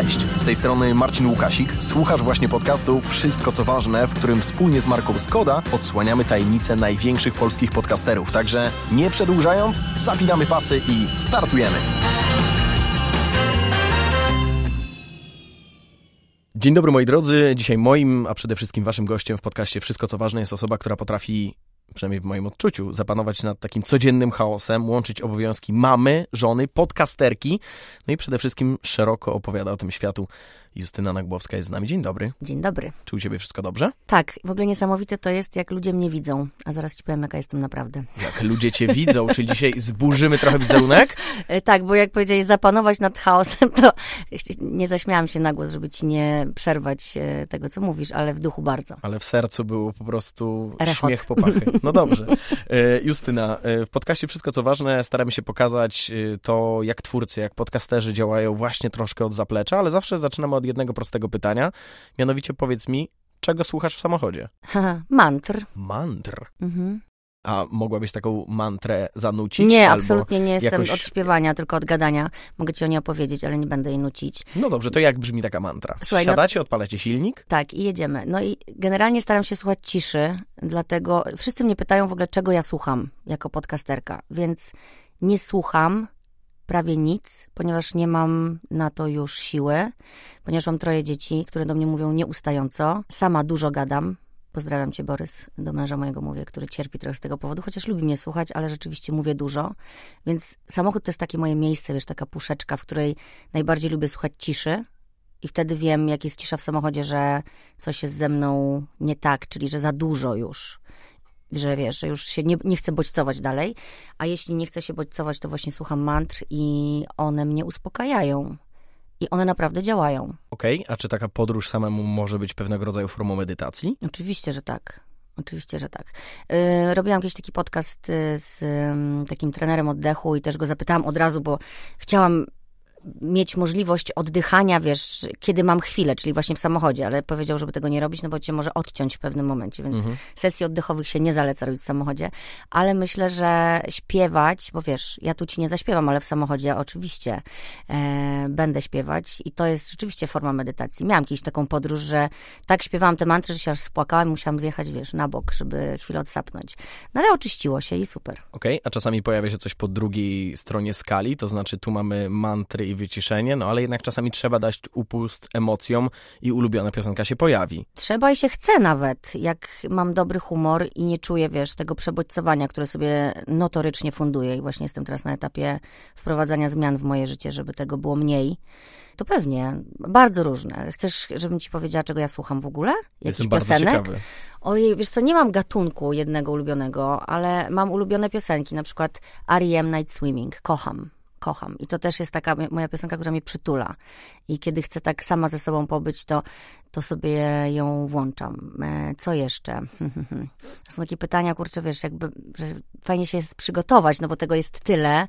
Cześć, z tej strony Marcin Łukasik. Słuchasz właśnie podcastu Wszystko co ważne, w którym wspólnie z Marką Skoda odsłaniamy tajemnice największych polskich podcasterów. Także nie przedłużając, zapinamy pasy i startujemy. Dzień dobry moi drodzy. Dzisiaj moim, a przede wszystkim waszym gościem w podcaście Wszystko co ważne jest osoba, która potrafi przynajmniej w moim odczuciu, zapanować nad takim codziennym chaosem, łączyć obowiązki mamy, żony, podcasterki, no i przede wszystkim szeroko opowiada o tym światu, Justyna Nagłowska jest z nami. Dzień dobry. Dzień dobry. Czy u ciebie wszystko dobrze? Tak. W ogóle niesamowite to jest, jak ludzie mnie widzą. A zaraz ci powiem, jaka jestem naprawdę. Jak ludzie cię widzą, czyli dzisiaj zburzymy trochę wizerunek? E, tak, bo jak powiedziałeś zapanować nad chaosem, to nie zaśmiałam się na głos, żeby ci nie przerwać e, tego, co mówisz, ale w duchu bardzo. Ale w sercu było po prostu Rechot. śmiech popachy. No dobrze. E, Justyna, w podcaście Wszystko Co Ważne staramy się pokazać to, jak twórcy, jak podcasterzy działają właśnie troszkę od zaplecza, ale zawsze zaczynamy od od jednego prostego pytania. Mianowicie powiedz mi, czego słuchasz w samochodzie? mantr. Mantr? Mhm. A mogłabyś taką mantrę zanucić? Nie, absolutnie nie jestem jakoś... od śpiewania, tylko od gadania. Mogę ci o niej opowiedzieć, ale nie będę jej nucić. No dobrze, to jak brzmi taka mantra? Słuchaj, Siadacie, no... odpalacie silnik? Tak, i jedziemy. No i generalnie staram się słuchać ciszy, dlatego wszyscy mnie pytają w ogóle, czego ja słucham jako podcasterka, więc nie słucham prawie nic, ponieważ nie mam na to już siły, ponieważ mam troje dzieci, które do mnie mówią nieustająco. Sama dużo gadam. Pozdrawiam cię, Borys, do męża mojego mówię, który cierpi trochę z tego powodu, chociaż lubi mnie słuchać, ale rzeczywiście mówię dużo. Więc samochód to jest takie moje miejsce, wiesz, taka puszeczka, w której najbardziej lubię słuchać ciszy, i wtedy wiem, jak jest cisza w samochodzie, że coś jest ze mną nie tak, czyli że za dużo już że wiesz, że już się nie, nie chcę bodźcować dalej, a jeśli nie chcę się bodźcować, to właśnie słucham mantr i one mnie uspokajają. I one naprawdę działają. Okej, okay, a czy taka podróż samemu może być pewnego rodzaju formą medytacji? Oczywiście, że tak. Oczywiście, że tak. Yy, robiłam kiedyś taki podcast y, z yy, takim trenerem oddechu i też go zapytałam od razu, bo chciałam mieć możliwość oddychania, wiesz, kiedy mam chwilę, czyli właśnie w samochodzie, ale powiedział, żeby tego nie robić, no bo cię może odciąć w pewnym momencie, więc mhm. sesji oddechowych się nie zaleca robić w samochodzie, ale myślę, że śpiewać, bo wiesz, ja tu ci nie zaśpiewam, ale w samochodzie oczywiście e, będę śpiewać i to jest rzeczywiście forma medytacji. Miałam kiedyś taką podróż, że tak śpiewałam te mantry, że się aż spłakałam i musiałam zjechać, wiesz, na bok, żeby chwilę odsapnąć. No ale oczyściło się i super. Okej, okay, a czasami pojawia się coś po drugiej stronie skali, to znaczy tu mamy mantry i wyciszenie, no ale jednak czasami trzeba dać upust emocjom i ulubiona piosenka się pojawi. Trzeba i się chce nawet, jak mam dobry humor i nie czuję, wiesz, tego przebodźcowania, które sobie notorycznie funduję i właśnie jestem teraz na etapie wprowadzania zmian w moje życie, żeby tego było mniej. To pewnie, bardzo różne. Chcesz, żebym ci powiedziała, czego ja słucham w ogóle? Jakichś Jestem piosenek? bardzo ciekawy. Ojej, wiesz co, nie mam gatunku jednego ulubionego, ale mam ulubione piosenki, na przykład R.E.M. Night Swimming, kocham kocham. I to też jest taka moja piosenka, która mnie przytula. I kiedy chcę tak sama ze sobą pobyć, to, to sobie ją włączam. E, co jeszcze? Są takie pytania, kurczę, wiesz, jakby, że fajnie się jest przygotować, no bo tego jest tyle.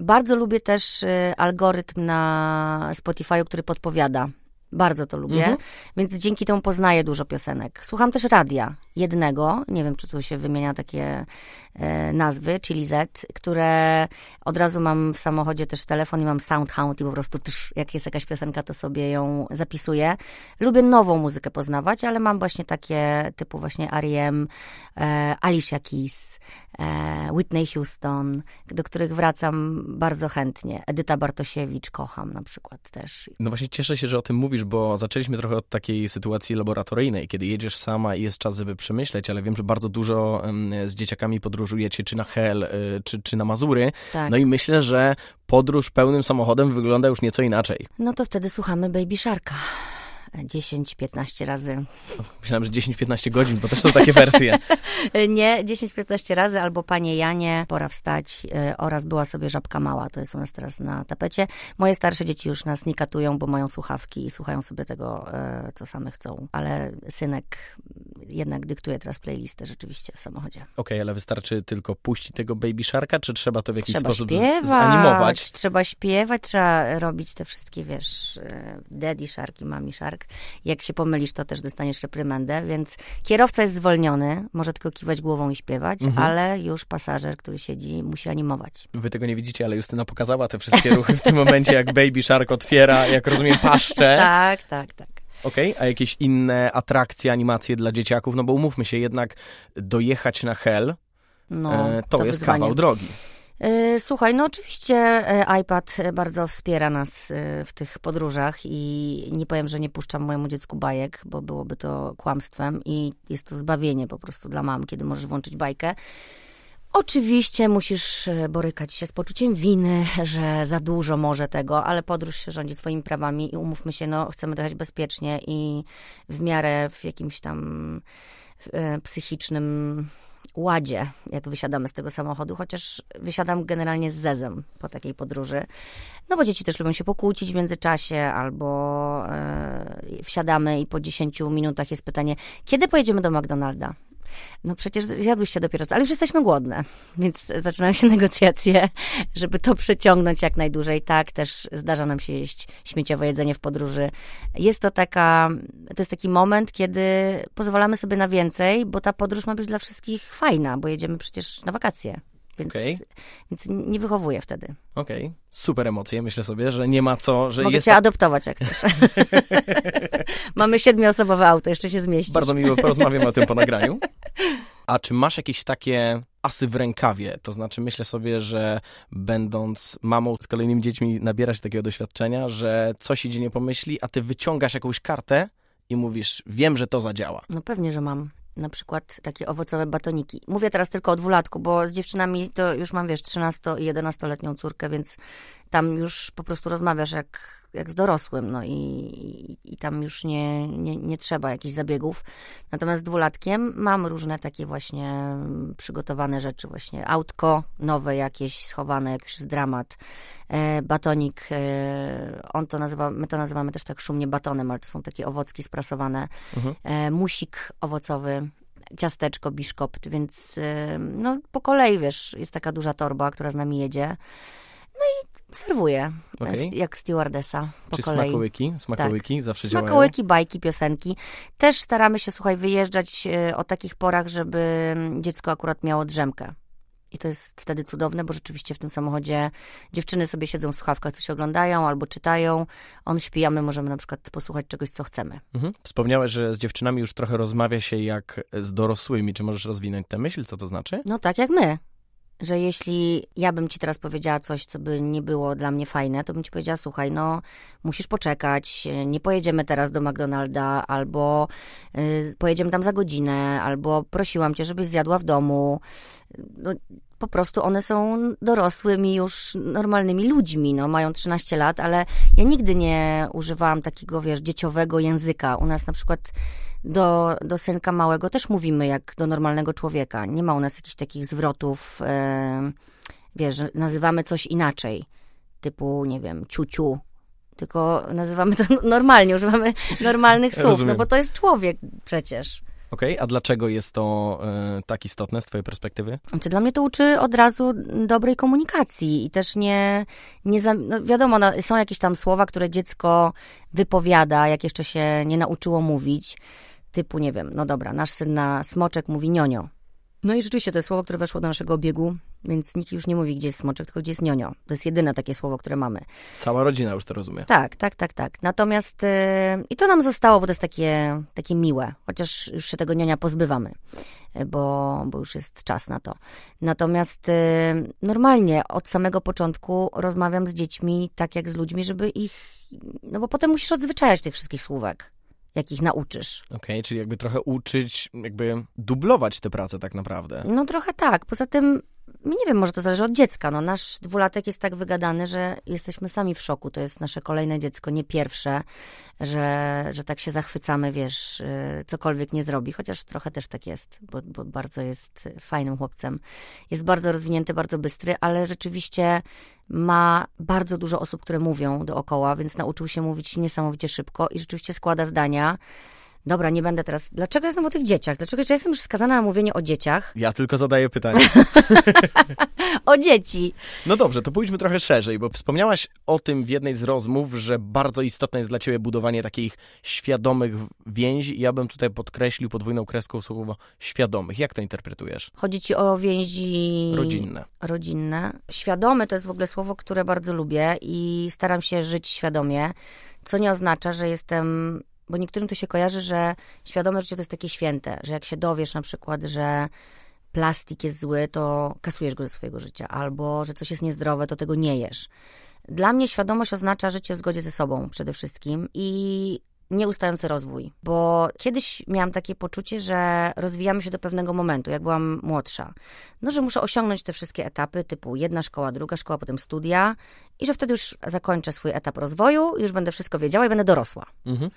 Bardzo lubię też y, algorytm na Spotify, który podpowiada bardzo to lubię, mhm. więc dzięki temu poznaję dużo piosenek. Słucham też radia jednego, nie wiem czy tu się wymienia takie e, nazwy, czyli Z, które od razu mam w samochodzie też telefon i mam SoundHound i po prostu tsz, jak jest jakaś piosenka, to sobie ją zapisuję. Lubię nową muzykę poznawać, ale mam właśnie takie typu właśnie R.E.M., e, Alicia Keys, e, Whitney Houston, do których wracam bardzo chętnie. Edyta Bartosiewicz kocham na przykład też. No właśnie cieszę się, że o tym mówisz, mówisz, bo zaczęliśmy trochę od takiej sytuacji laboratoryjnej, kiedy jedziesz sama i jest czas, żeby przemyśleć, ale wiem, że bardzo dużo z dzieciakami podróżujecie, czy na Hel, y, czy, czy na Mazury. Tak. No i myślę, że podróż pełnym samochodem wygląda już nieco inaczej. No to wtedy słuchamy Baby Sharka. 10-15 razy. Myślałam, że 10-15 godzin, bo też są takie wersje. nie, 10-15 razy albo Panie Janie, Pora wstać e, oraz Była sobie żabka mała. To jest u nas teraz na tapecie. Moje starsze dzieci już nas nikatują, bo mają słuchawki i słuchają sobie tego, e, co same chcą. Ale synek jednak dyktuje teraz playlistę rzeczywiście w samochodzie. Okej, okay, ale wystarczy tylko puścić tego Baby Sharka, czy trzeba to w jakiś trzeba sposób śpiewać, zanimować? Trzeba śpiewać, trzeba robić te wszystkie, wiesz, e, Daddy Sharki, Mami Shark jak, jak się pomylisz, to też dostaniesz reprymendę, więc kierowca jest zwolniony, może tylko kiwać głową i śpiewać, mhm. ale już pasażer, który siedzi, musi animować. Wy tego nie widzicie, ale Justyna pokazała te wszystkie ruchy w tym momencie, jak Baby Shark otwiera, jak rozumiem, paszczę. tak, tak, tak. Okej, okay, a jakieś inne atrakcje, animacje dla dzieciaków? No bo umówmy się, jednak dojechać na Hel no, e, to, to, jest wyzwanie. kawał drogi. E, słuchaj, no oczywiście e, iPad bardzo wspiera nas e, w tych podróżach i nie powiem, że nie puszczam mojemu dziecku bajek, bo byłoby to kłamstwem i jest to zbawienie po prostu dla mam, kiedy możesz włączyć bajkę. Oczywiście musisz borykać się z poczuciem winy, że za dużo może tego, ale podróż się rządzi swoimi prawami i umówmy się, no chcemy dojechać bezpiecznie i w miarę w jakimś tam psychicznym ładzie, jak wysiadamy z tego samochodu, chociaż wysiadam generalnie z zezem po takiej podróży. No bo dzieci też lubią się pokłócić w międzyczasie, albo e, wsiadamy i po 10 minutach jest pytanie, kiedy pojedziemy do McDonalda? No przecież zjadłyście dopiero co, ale już jesteśmy głodne, więc zaczynają się negocjacje, żeby to przeciągnąć jak najdłużej. Tak, też zdarza nam się jeść śmieciowe jedzenie w podróży. Jest to taka, to jest taki moment, kiedy pozwalamy sobie na więcej, bo ta podróż ma być dla wszystkich fajna, bo jedziemy przecież na wakacje. Więc, okay. więc nie wychowuję wtedy. Okej, okay. super emocje. Myślę sobie, że nie ma co, że Mogę jest... cię tak- adoptować, jak chcesz. Mamy siedmiosobowe auto, jeszcze się zmieści. Bardzo miło, porozmawiamy o tym po nagraniu. A czy masz jakieś takie asy w rękawie? To znaczy, myślę sobie, że będąc mamą z kolejnymi dziećmi, nabierasz takiego doświadczenia, że coś idzie nie pomyśli, a ty wyciągasz jakąś kartę i mówisz, wiem, że to zadziała. No pewnie, że mam na przykład takie owocowe batoniki. Mówię teraz tylko o dwulatku, bo z dziewczynami to już mam, wiesz, 13 i 11-letnią córkę, więc tam już po prostu rozmawiasz jak jak z dorosłym, no i, i, tam już nie, nie, nie, trzeba jakichś zabiegów. Natomiast z dwulatkiem mam różne takie właśnie przygotowane rzeczy, właśnie autko nowe jakieś, schowane, jakiś z dramat, e, batonik, e, on to nazywa, my to nazywamy też tak szumnie batonem, ale to są takie owocki sprasowane, mhm. e, musik owocowy, ciasteczko, biszkopt, więc e, no po kolei, wiesz, jest taka duża torba, która z nami jedzie. No i Serwuję e, okay. jak stewardesa po Czy kolei. smakołyki? Smakołyki tak. zawsze smakołyki, działają? Smakołyki, bajki, piosenki. Też staramy się, słuchaj, wyjeżdżać e, o takich porach, żeby dziecko akurat miało drzemkę. I to jest wtedy cudowne, bo rzeczywiście w tym samochodzie dziewczyny sobie siedzą w słuchawkach, coś oglądają albo czytają. On śpi, a my możemy na przykład posłuchać czegoś, co chcemy. Mhm. Wspomniałeś, że z dziewczynami już trochę rozmawia się jak z dorosłymi. Czy możesz rozwinąć tę myśl, co to znaczy? No tak jak my że jeśli ja bym ci teraz powiedziała coś, co by nie było dla mnie fajne, to bym ci powiedziała, słuchaj, no musisz poczekać, nie pojedziemy teraz do McDonalda, albo y, pojedziemy tam za godzinę, albo prosiłam cię, żebyś zjadła w domu. No, po prostu one są dorosłymi już normalnymi ludźmi, no, mają 13 lat, ale ja nigdy nie używałam takiego, wiesz, dzieciowego języka. U nas na przykład do, do synka małego też mówimy jak do normalnego człowieka. Nie ma u nas jakichś takich zwrotów, e, wiesz, nazywamy coś inaczej, typu, nie wiem, ciuciu, tylko nazywamy to normalnie, używamy normalnych słów, Rozumiem. no bo to jest człowiek przecież. Okej, okay, a dlaczego jest to e, tak istotne z Twojej perspektywy? czy znaczy, dla mnie to uczy od razu dobrej komunikacji i też nie. nie za, no wiadomo, no, są jakieś tam słowa, które dziecko wypowiada, jak jeszcze się nie nauczyło mówić typu, nie wiem, no dobra, nasz syn na smoczek mówi nionio. No i rzeczywiście to jest słowo, które weszło do naszego obiegu, więc nikt już nie mówi, gdzie jest smoczek, tylko gdzie jest nionio. To jest jedyne takie słowo, które mamy. Cała rodzina już to rozumie. Tak, tak, tak, tak. Natomiast yy, i to nam zostało, bo to jest takie, takie miłe, chociaż już się tego nionia pozbywamy, y, bo, bo już jest czas na to. Natomiast yy, normalnie od samego początku rozmawiam z dziećmi tak jak z ludźmi, żeby ich, no bo potem musisz odzwyczajać tych wszystkich słówek jakich nauczysz. Okej, okay, czyli jakby trochę uczyć, jakby dublować te prace tak naprawdę. No trochę tak. Poza tym, no nie wiem, może to zależy od dziecka. No, nasz dwulatek jest tak wygadany, że jesteśmy sami w szoku. To jest nasze kolejne dziecko, nie pierwsze, że, że tak się zachwycamy, wiesz, y, cokolwiek nie zrobi. Chociaż trochę też tak jest, bo, bo bardzo jest fajnym chłopcem. Jest bardzo rozwinięty, bardzo bystry, ale rzeczywiście ma bardzo dużo osób, które mówią dookoła, więc nauczył się mówić niesamowicie szybko i rzeczywiście składa zdania dobra, nie będę teraz. Dlaczego jestem o tych dzieciach? Dlaczego ja jestem już skazana na mówienie o dzieciach? Ja tylko zadaję pytanie. o dzieci. No dobrze, to pójdźmy trochę szerzej, bo wspomniałaś o tym w jednej z rozmów, że bardzo istotne jest dla ciebie budowanie takich świadomych więzi. Ja bym tutaj podkreślił podwójną kreską słowo świadomych. Jak to interpretujesz? Chodzi ci o więzi rodzinne. Rodzinne. Świadome to jest w ogóle słowo, które bardzo lubię i staram się żyć świadomie co nie oznacza, że jestem bo niektórym to się kojarzy, że świadome życie to jest takie święte, że jak się dowiesz na przykład, że plastik jest zły, to kasujesz go ze swojego życia, albo że coś jest niezdrowe, to tego nie jesz. Dla mnie świadomość oznacza życie w zgodzie ze sobą przede wszystkim i nieustający rozwój, bo kiedyś miałam takie poczucie, że rozwijamy się do pewnego momentu, jak byłam młodsza. No, że muszę osiągnąć te wszystkie etapy, typu jedna szkoła, druga szkoła, potem studia i że wtedy już zakończę swój etap rozwoju, już będę wszystko wiedziała i będę dorosła. Mhm.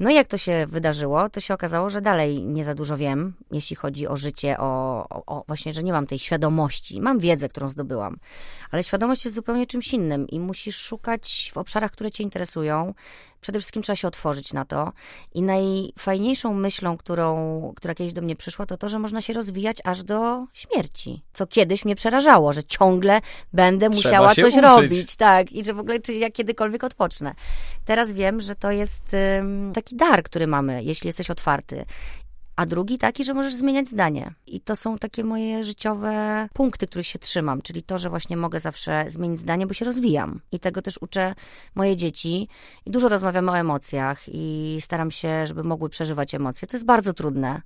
No i jak to się wydarzyło, to się okazało, że dalej nie za dużo wiem, jeśli chodzi o życie, o, o, o właśnie, że nie mam tej świadomości. Mam wiedzę, którą zdobyłam, ale świadomość jest zupełnie czymś innym i musisz szukać w obszarach, które cię interesują. Przede wszystkim trzeba się otworzyć na to. I najfajniejszą myślą, którą, która kiedyś do mnie przyszła, to to, że można się rozwijać aż do śmierci. Co kiedyś mnie przerażało, że ciągle będę musiała coś uczyć. robić. Tak? Tak, i że w ogóle, czy ja kiedykolwiek odpocznę. Teraz wiem, że to jest um, taki dar, który mamy, jeśli jesteś otwarty a drugi taki, że możesz zmieniać zdanie. I to są takie moje życiowe punkty, których się trzymam, czyli to, że właśnie mogę zawsze zmienić zdanie, bo się rozwijam. I tego też uczę moje dzieci. I dużo rozmawiamy o emocjach i staram się, żeby mogły przeżywać emocje. To jest bardzo trudne,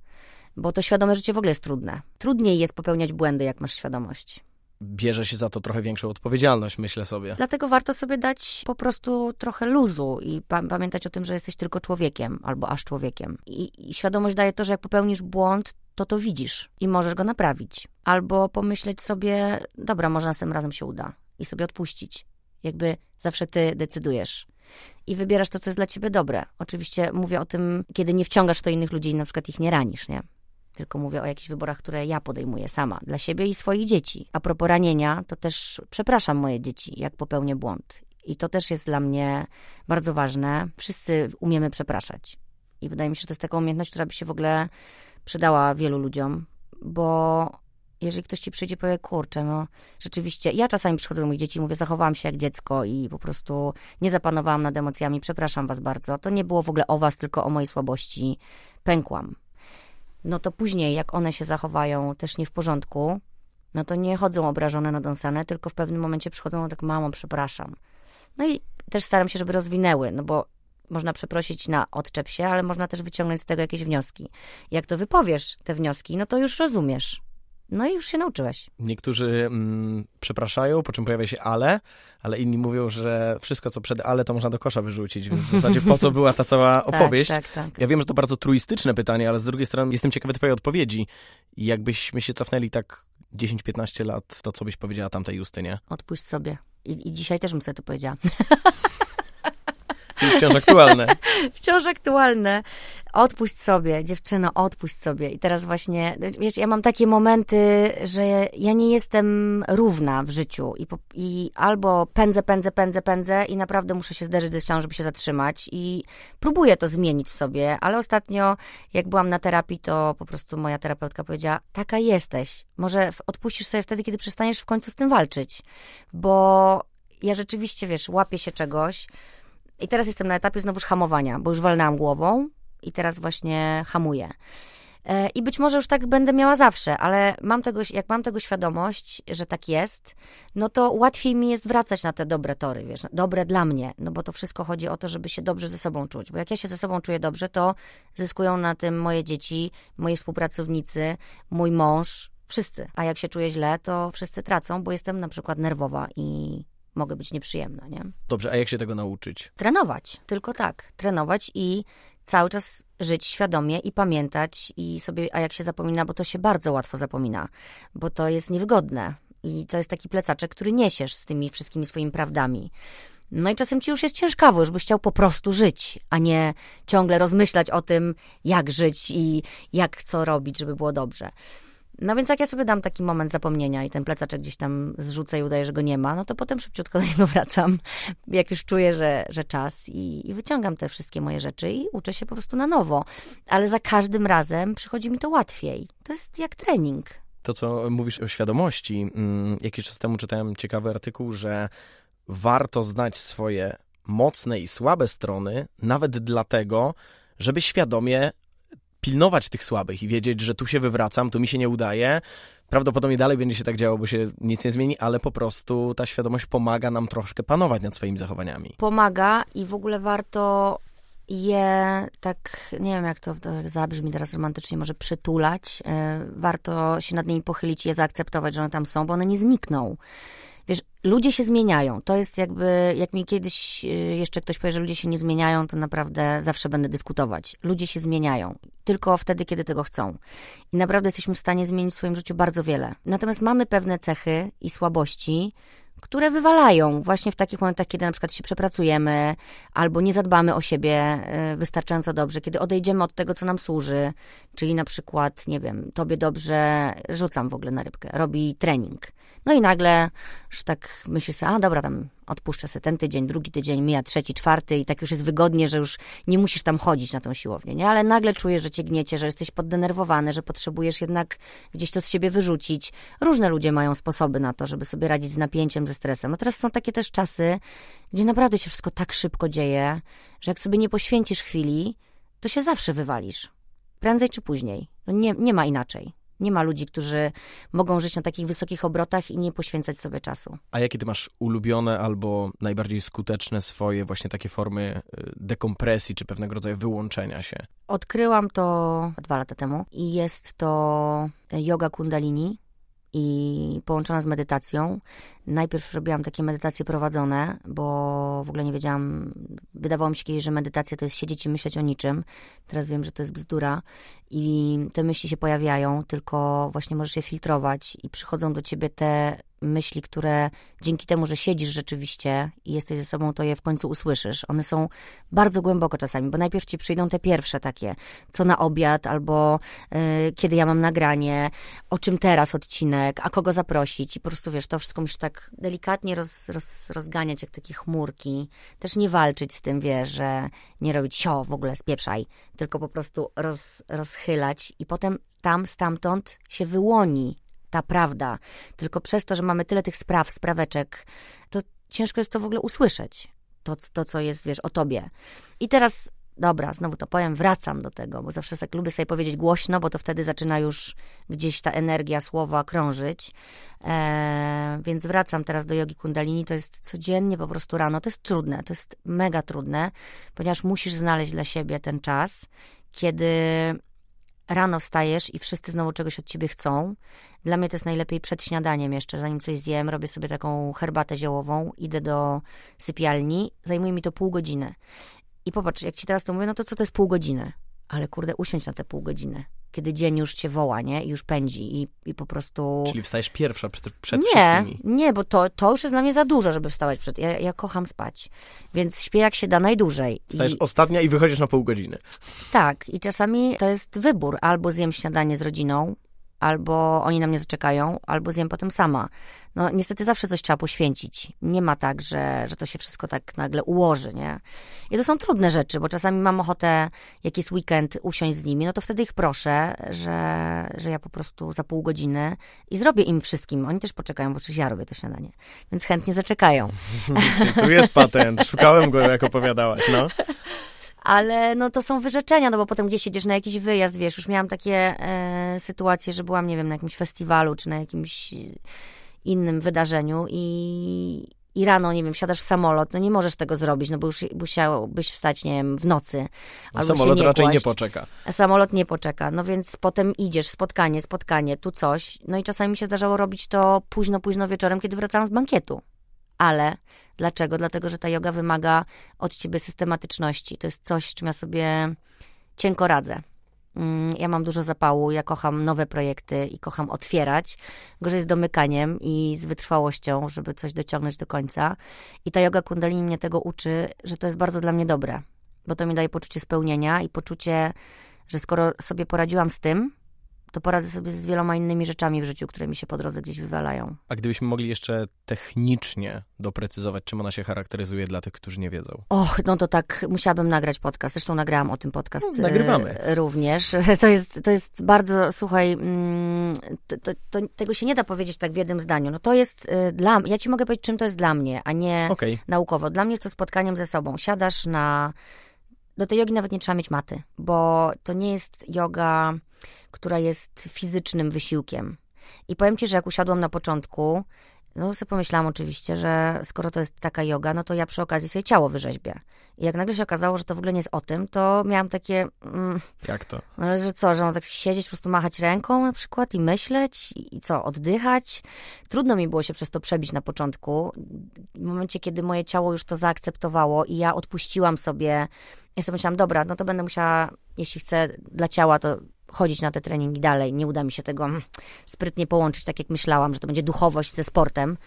bo to świadome życie w ogóle jest trudne. Trudniej jest popełniać błędy, jak masz świadomość bierze się za to trochę większą odpowiedzialność, myślę sobie. Dlatego warto sobie dać po prostu trochę luzu i pa pamiętać o tym, że jesteś tylko człowiekiem albo aż człowiekiem. I, I świadomość daje to, że jak popełnisz błąd, to to widzisz i możesz go naprawić. Albo pomyśleć sobie, dobra, może następnym razem się uda i sobie odpuścić. Jakby zawsze ty decydujesz i wybierasz to, co jest dla ciebie dobre. Oczywiście mówię o tym, kiedy nie wciągasz w to innych ludzi i na przykład ich nie ranisz, nie? Tylko mówię o jakichś wyborach, które ja podejmuję sama, dla siebie i swoich dzieci. A propos ranienia, to też przepraszam moje dzieci, jak popełnię błąd. I to też jest dla mnie bardzo ważne. Wszyscy umiemy przepraszać. I wydaje mi się, że to jest taka umiejętność, która by się w ogóle przydała wielu ludziom, bo jeżeli ktoś ci przyjdzie i powie, kurczę, no rzeczywiście, ja czasami przychodzę do moich dzieci i mówię, zachowałam się jak dziecko i po prostu nie zapanowałam nad emocjami, przepraszam was bardzo, to nie było w ogóle o was, tylko o mojej słabości, pękłam no to później, jak one się zachowają też nie w porządku, no to nie chodzą obrażone na tylko w pewnym momencie przychodzą no tak, mamo, przepraszam. No i też staram się, żeby rozwinęły, no bo można przeprosić na odczep się, ale można też wyciągnąć z tego jakieś wnioski. Jak to wypowiesz, te wnioski, no to już rozumiesz. No i już się nauczyłeś. Niektórzy mm, przepraszają, po czym pojawia się ale, ale inni mówią, że wszystko co przed ale to można do kosza wyrzucić. Więc w zasadzie po co była ta cała tak, opowieść? tak, tak, tak. Ja wiem, że to bardzo truistyczne pytanie, ale z drugiej strony jestem ciekawy twojej odpowiedzi. Jakbyśmy się cofnęli tak 10-15 lat, to co byś powiedziała tamtej Justynie? Odpuść sobie. I, I dzisiaj też bym sobie to powiedziała. czyli wciąż aktualne. wciąż aktualne. Odpuść sobie, dziewczyno, odpuść sobie. I teraz właśnie, wiesz, ja mam takie momenty, że ja nie jestem równa w życiu i, i albo pędzę, pędzę, pędzę, pędzę i naprawdę muszę się zderzyć ze ścianą, żeby się zatrzymać i próbuję to zmienić w sobie, ale ostatnio, jak byłam na terapii, to po prostu moja terapeutka powiedziała, taka jesteś, może odpuścisz sobie wtedy, kiedy przestaniesz w końcu z tym walczyć, bo ja rzeczywiście, wiesz, łapię się czegoś, i teraz jestem na etapie znowu hamowania, bo już walnęłam głową i teraz właśnie hamuję. E, I być może już tak będę miała zawsze, ale mam tego, jak mam tego świadomość, że tak jest, no to łatwiej mi jest wracać na te dobre tory, wiesz, dobre dla mnie, no bo to wszystko chodzi o to, żeby się dobrze ze sobą czuć, bo jak ja się ze sobą czuję dobrze, to zyskują na tym moje dzieci, moi współpracownicy, mój mąż, wszyscy. A jak się czuję źle, to wszyscy tracą, bo jestem na przykład nerwowa i mogę być nieprzyjemna, nie? Dobrze, a jak się tego nauczyć? Trenować, tylko tak. Trenować i cały czas żyć świadomie i pamiętać i sobie, a jak się zapomina, bo to się bardzo łatwo zapomina, bo to jest niewygodne i to jest taki plecaczek, który niesiesz z tymi wszystkimi swoimi prawdami. No i czasem ci już jest ciężkawo, już byś chciał po prostu żyć, a nie ciągle rozmyślać o tym, jak żyć i jak co robić, żeby było dobrze. No więc jak ja sobie dam taki moment zapomnienia i ten plecaczek gdzieś tam zrzucę i udaję, że go nie ma, no to potem szybciutko do niego wracam, jak już czuję, że, że czas i, i wyciągam te wszystkie moje rzeczy i uczę się po prostu na nowo. Ale za każdym razem przychodzi mi to łatwiej. To jest jak trening. To, co mówisz o świadomości, mm, jakiś czas temu czytałem ciekawy artykuł, że warto znać swoje mocne i słabe strony, nawet dlatego, żeby świadomie pilnować tych słabych i wiedzieć, że tu się wywracam, tu mi się nie udaje. Prawdopodobnie dalej będzie się tak działo, bo się nic nie zmieni, ale po prostu ta świadomość pomaga nam troszkę panować nad swoimi zachowaniami. Pomaga i w ogóle warto je tak, nie wiem jak to, to zabrzmi teraz romantycznie, może przytulać. E, warto się nad nimi pochylić, je zaakceptować, że one tam są, bo one nie znikną. Wiesz, ludzie się zmieniają. To jest jakby, jak mi kiedyś y, jeszcze ktoś powie, że ludzie się nie zmieniają, to naprawdę zawsze będę dyskutować. Ludzie się zmieniają. Tylko wtedy, kiedy tego chcą. I naprawdę jesteśmy w stanie zmienić w swoim życiu bardzo wiele. Natomiast mamy pewne cechy i słabości, które wywalają właśnie w takich momentach, kiedy na przykład się przepracujemy albo nie zadbamy o siebie y, wystarczająco dobrze, kiedy odejdziemy od tego, co nam służy, czyli na przykład, nie wiem, tobie dobrze, rzucam w ogóle na rybkę, robi trening. No i nagle, już tak myślisz sobie, a dobra, tam odpuszczę sobie ten tydzień, drugi tydzień, mija trzeci, czwarty i tak już jest wygodnie, że już nie musisz tam chodzić na tą siłownię, nie? Ale nagle czujesz, że cię gniecie, że jesteś poddenerwowany, że potrzebujesz jednak gdzieś to z siebie wyrzucić. Różne ludzie mają sposoby na to, żeby sobie radzić z napięciem, ze stresem. No teraz są takie też czasy, gdzie naprawdę się wszystko tak szybko dzieje, że jak sobie nie poświęcisz chwili, to się zawsze wywalisz. Prędzej czy później. No nie, nie ma inaczej. Nie ma ludzi, którzy mogą żyć na takich wysokich obrotach i nie poświęcać sobie czasu. A jakie ty masz ulubione albo najbardziej skuteczne swoje właśnie takie formy y, dekompresji czy pewnego rodzaju wyłączenia się? Odkryłam to dwa lata temu i jest to e, yoga kundalini i połączona z medytacją. Najpierw robiłam takie medytacje prowadzone, bo w ogóle nie wiedziałam, wydawało mi się kiedyś, że medytacja to jest siedzieć i myśleć o niczym. Teraz wiem, że to jest bzdura i te myśli się pojawiają, tylko właśnie możesz je filtrować i przychodzą do ciebie te myśli, które dzięki temu, że siedzisz rzeczywiście i jesteś ze sobą, to je w końcu usłyszysz. One są bardzo głęboko czasami, bo najpierw ci przyjdą te pierwsze takie, co na obiad, albo y, kiedy ja mam nagranie, o czym teraz odcinek, a kogo zaprosić. I po prostu wiesz, to wszystko musisz tak delikatnie roz, roz, rozganiać, jak takie chmurki. Też nie walczyć z tym, wiesz, że nie robić sio w ogóle, spieprzaj, tylko po prostu roz, rozchylać i potem tam, stamtąd się wyłoni ta prawda. Tylko przez to, że mamy tyle tych spraw, spraweczek, to ciężko jest to w ogóle usłyszeć. To, to co jest, wiesz, o tobie. I teraz, dobra, znowu to powiem, wracam do tego, bo zawsze tak lubię sobie powiedzieć głośno, bo to wtedy zaczyna już gdzieś ta energia słowa krążyć. E, więc wracam teraz do jogi kundalini. To jest codziennie po prostu rano. To jest trudne, to jest mega trudne, ponieważ musisz znaleźć dla siebie ten czas, kiedy rano wstajesz i wszyscy znowu czegoś od ciebie chcą. Dla mnie to jest najlepiej przed śniadaniem jeszcze, zanim coś zjem, robię sobie taką herbatę ziołową, idę do sypialni, zajmuje mi to pół godziny. I popatrz, jak ci teraz to mówię, no to co to jest pół godziny? Ale kurde, usiądź na te pół godziny kiedy dzień już cię woła, nie? I już pędzi i, i po prostu... Czyli wstajesz pierwsza przed, przed nie, wszystkimi. Nie, bo to, to już jest dla mnie za dużo, żeby wstawać przed... Ja, ja kocham spać, więc śpię jak się da najdłużej. Wstajesz I... ostatnia i wychodzisz na pół godziny. Tak, i czasami to jest wybór. Albo zjem śniadanie z rodziną, albo oni na mnie zaczekają, albo zjem potem sama. No niestety zawsze coś trzeba poświęcić. Nie ma tak, że, że to się wszystko tak nagle ułoży, nie? I to są trudne rzeczy, bo czasami mam ochotę, jak jest weekend, usiąść z nimi, no to wtedy ich proszę, że, że ja po prostu za pół godziny i zrobię im wszystkim. Oni też poczekają, bo przecież ja robię to śniadanie, więc chętnie zaczekają. tu jest patent, szukałem go, jak opowiadałaś, no ale no to są wyrzeczenia, no bo potem gdzieś siedzisz na jakiś wyjazd, wiesz, już miałam takie e, sytuacje, że byłam, nie wiem, na jakimś festiwalu, czy na jakimś innym wydarzeniu i, i rano, nie wiem, siadasz w samolot, no nie możesz tego zrobić, no bo już musiałbyś wstać, nie wiem, w nocy. No, albo samolot nie raczej kłaść. nie poczeka. Samolot nie poczeka, no więc potem idziesz, spotkanie, spotkanie, tu coś. No i czasami mi się zdarzało robić to późno, późno wieczorem, kiedy wracałam z bankietu ale dlaczego? Dlatego, że ta yoga wymaga od ciebie systematyczności. To jest coś, z czym ja sobie cienko radzę. Mm, ja mam dużo zapału, ja kocham nowe projekty i kocham otwierać. Gorzej z domykaniem i z wytrwałością, żeby coś dociągnąć do końca. I ta yoga kundalini mnie tego uczy, że to jest bardzo dla mnie dobre, bo to mi daje poczucie spełnienia i poczucie, że skoro sobie poradziłam z tym, to poradzę sobie z wieloma innymi rzeczami w życiu, które mi się po drodze gdzieś wywalają. A gdybyśmy mogli jeszcze technicznie doprecyzować, czym ona się charakteryzuje dla tych, którzy nie wiedzą? Och, no to tak, musiałabym nagrać podcast. Zresztą nagrałam o tym podcast. No, nagrywamy. E, również. To jest, to jest bardzo, słuchaj, mm, to, to, to, tego się nie da powiedzieć tak w jednym zdaniu. No to jest e, dla ja ci mogę powiedzieć, czym to jest dla mnie, a nie okay. naukowo. Dla mnie jest to spotkaniem ze sobą. Siadasz na do tej jogi nawet nie trzeba mieć maty, bo to nie jest yoga, która jest fizycznym wysiłkiem. I powiem ci, że jak usiadłam na początku, no sobie pomyślałam oczywiście, że skoro to jest taka yoga, no to ja przy okazji sobie ciało wyrzeźbię. I jak nagle się okazało, że to w ogóle nie jest o tym, to miałam takie... Mm, jak to? No, że co, że mam tak siedzieć, po prostu machać ręką na przykład i myśleć i co, oddychać? Trudno mi było się przez to przebić na początku. W momencie, kiedy moje ciało już to zaakceptowało i ja odpuściłam sobie ja sobie myślałam, dobra, no to będę musiała, jeśli chcę dla ciała, to chodzić na te treningi dalej. Nie uda mi się tego mm, sprytnie połączyć, tak jak myślałam, że to będzie duchowość ze sportem,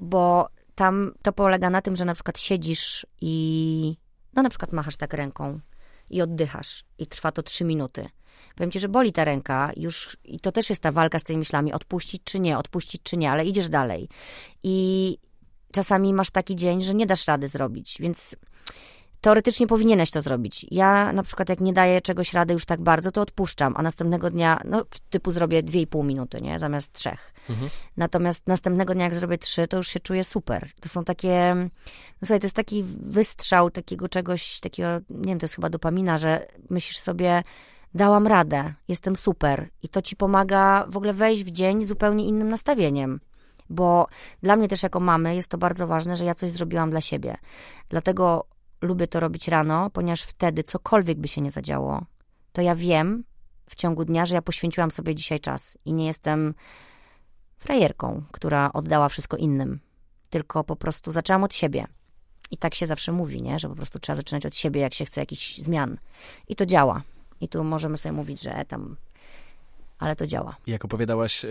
bo tam to polega na tym, że na przykład siedzisz i no na przykład machasz tak ręką i oddychasz i trwa to trzy minuty. Powiem ci, że boli ta ręka już i to też jest ta walka z tymi myślami, odpuścić czy nie, odpuścić czy nie, ale idziesz dalej. I czasami masz taki dzień, że nie dasz rady zrobić, więc teoretycznie powinieneś to zrobić. Ja na przykład jak nie daję czegoś rady już tak bardzo, to odpuszczam, a następnego dnia, no typu zrobię 2,5 minuty, nie? Zamiast trzech. Mhm. Natomiast następnego dnia jak zrobię trzy, to już się czuję super. To są takie, no słuchaj, to jest taki wystrzał takiego czegoś, takiego, nie wiem, to jest chyba dopamina, że myślisz sobie, dałam radę, jestem super. I to ci pomaga w ogóle wejść w dzień zupełnie innym nastawieniem bo dla mnie też jako mamy jest to bardzo ważne, że ja coś zrobiłam dla siebie. Dlatego lubię to robić rano, ponieważ wtedy cokolwiek by się nie zadziało, to ja wiem w ciągu dnia, że ja poświęciłam sobie dzisiaj czas i nie jestem frajerką, która oddała wszystko innym, tylko po prostu zaczęłam od siebie. I tak się zawsze mówi, nie? że po prostu trzeba zaczynać od siebie, jak się chce jakichś zmian. I to działa. I tu możemy sobie mówić, że tam ale to działa. Jak opowiadałaś y,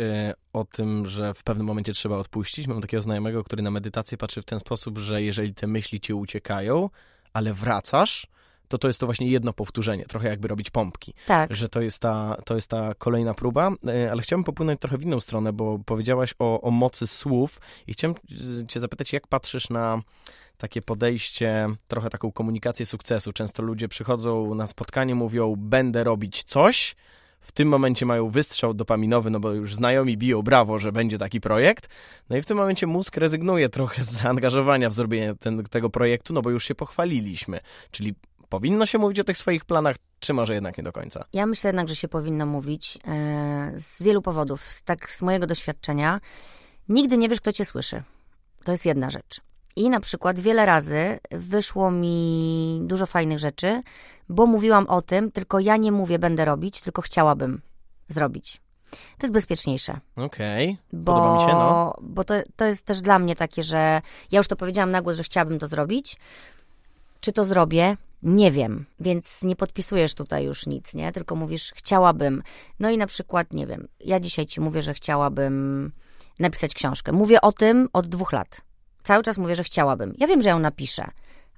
o tym, że w pewnym momencie trzeba odpuścić, mam takiego znajomego, który na medytację patrzy w ten sposób, że jeżeli te myśli ci uciekają, ale wracasz, to to jest to właśnie jedno powtórzenie, trochę jakby robić pompki. Tak. Że to jest ta, to jest ta kolejna próba, e, ale chciałbym popłynąć trochę w inną stronę, bo powiedziałaś o, o mocy słów i chciałem cię zapytać, jak patrzysz na takie podejście, trochę taką komunikację sukcesu. Często ludzie przychodzą na spotkanie, mówią, będę robić coś, w tym momencie mają wystrzał dopaminowy, no bo już znajomi biją brawo, że będzie taki projekt. No i w tym momencie mózg rezygnuje trochę z zaangażowania w zrobienie ten, tego projektu, no bo już się pochwaliliśmy. Czyli powinno się mówić o tych swoich planach, czy może jednak nie do końca? Ja myślę jednak, że się powinno mówić yy, z wielu powodów. Z, tak z mojego doświadczenia, nigdy nie wiesz, kto cię słyszy. To jest jedna rzecz. I na przykład wiele razy wyszło mi dużo fajnych rzeczy, bo mówiłam o tym, tylko ja nie mówię, będę robić, tylko chciałabym zrobić. To jest bezpieczniejsze. Okej, okay. Bo, podoba mi się, no. Bo to, to jest też dla mnie takie, że ja już to powiedziałam na głos, że chciałabym to zrobić. Czy to zrobię? Nie wiem, więc nie podpisujesz tutaj już nic, nie? Tylko mówisz, chciałabym. No i na przykład, nie wiem, ja dzisiaj ci mówię, że chciałabym napisać książkę. Mówię o tym od dwóch lat. Cały czas mówię, że chciałabym. Ja wiem, że ją napiszę,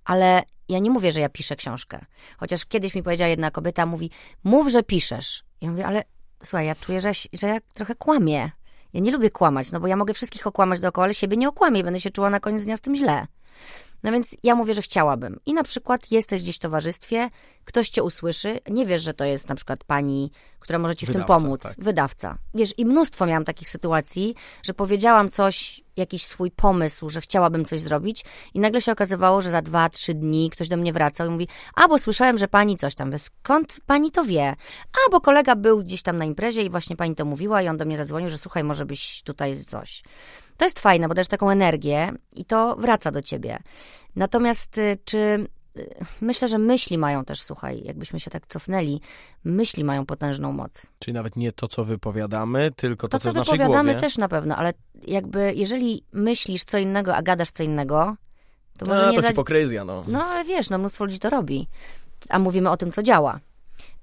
ale ja nie mówię, że ja piszę książkę. Chociaż kiedyś mi powiedziała jedna kobieta, mówi, mów, że piszesz. Ja mówię, ale słuchaj, ja czuję, że, że ja trochę kłamię. Ja nie lubię kłamać, no bo ja mogę wszystkich okłamać dookoła, ale siebie nie okłamię i będę się czuła na koniec dnia z tym źle. No więc ja mówię, że chciałabym. I na przykład jesteś gdzieś w towarzystwie, ktoś cię usłyszy, nie wiesz, że to jest na przykład pani która może ci w wydawca, tym pomóc. Tak. Wydawca. Wiesz, i mnóstwo miałam takich sytuacji, że powiedziałam coś, jakiś swój pomysł, że chciałabym coś zrobić i nagle się okazywało, że za dwa, trzy dni ktoś do mnie wracał i mówi, a bo słyszałem, że pani coś tam, skąd pani to wie? A bo kolega był gdzieś tam na imprezie i właśnie pani to mówiła i on do mnie zadzwonił, że słuchaj, może byś tutaj coś. To jest fajne, bo dajesz taką energię i to wraca do ciebie. Natomiast y, czy Y, myślę, że myśli mają też, słuchaj, jakbyśmy się tak cofnęli, myśli mają potężną moc. Czyli nawet nie to, co wypowiadamy, tylko to, to co, co w naszej wypowiadamy też na pewno, ale jakby jeżeli myślisz co innego, a gadasz co innego, to może no, nie... to hipokryzja, no. No, ale wiesz, no mnóstwo ludzi to robi. A mówimy o tym, co działa.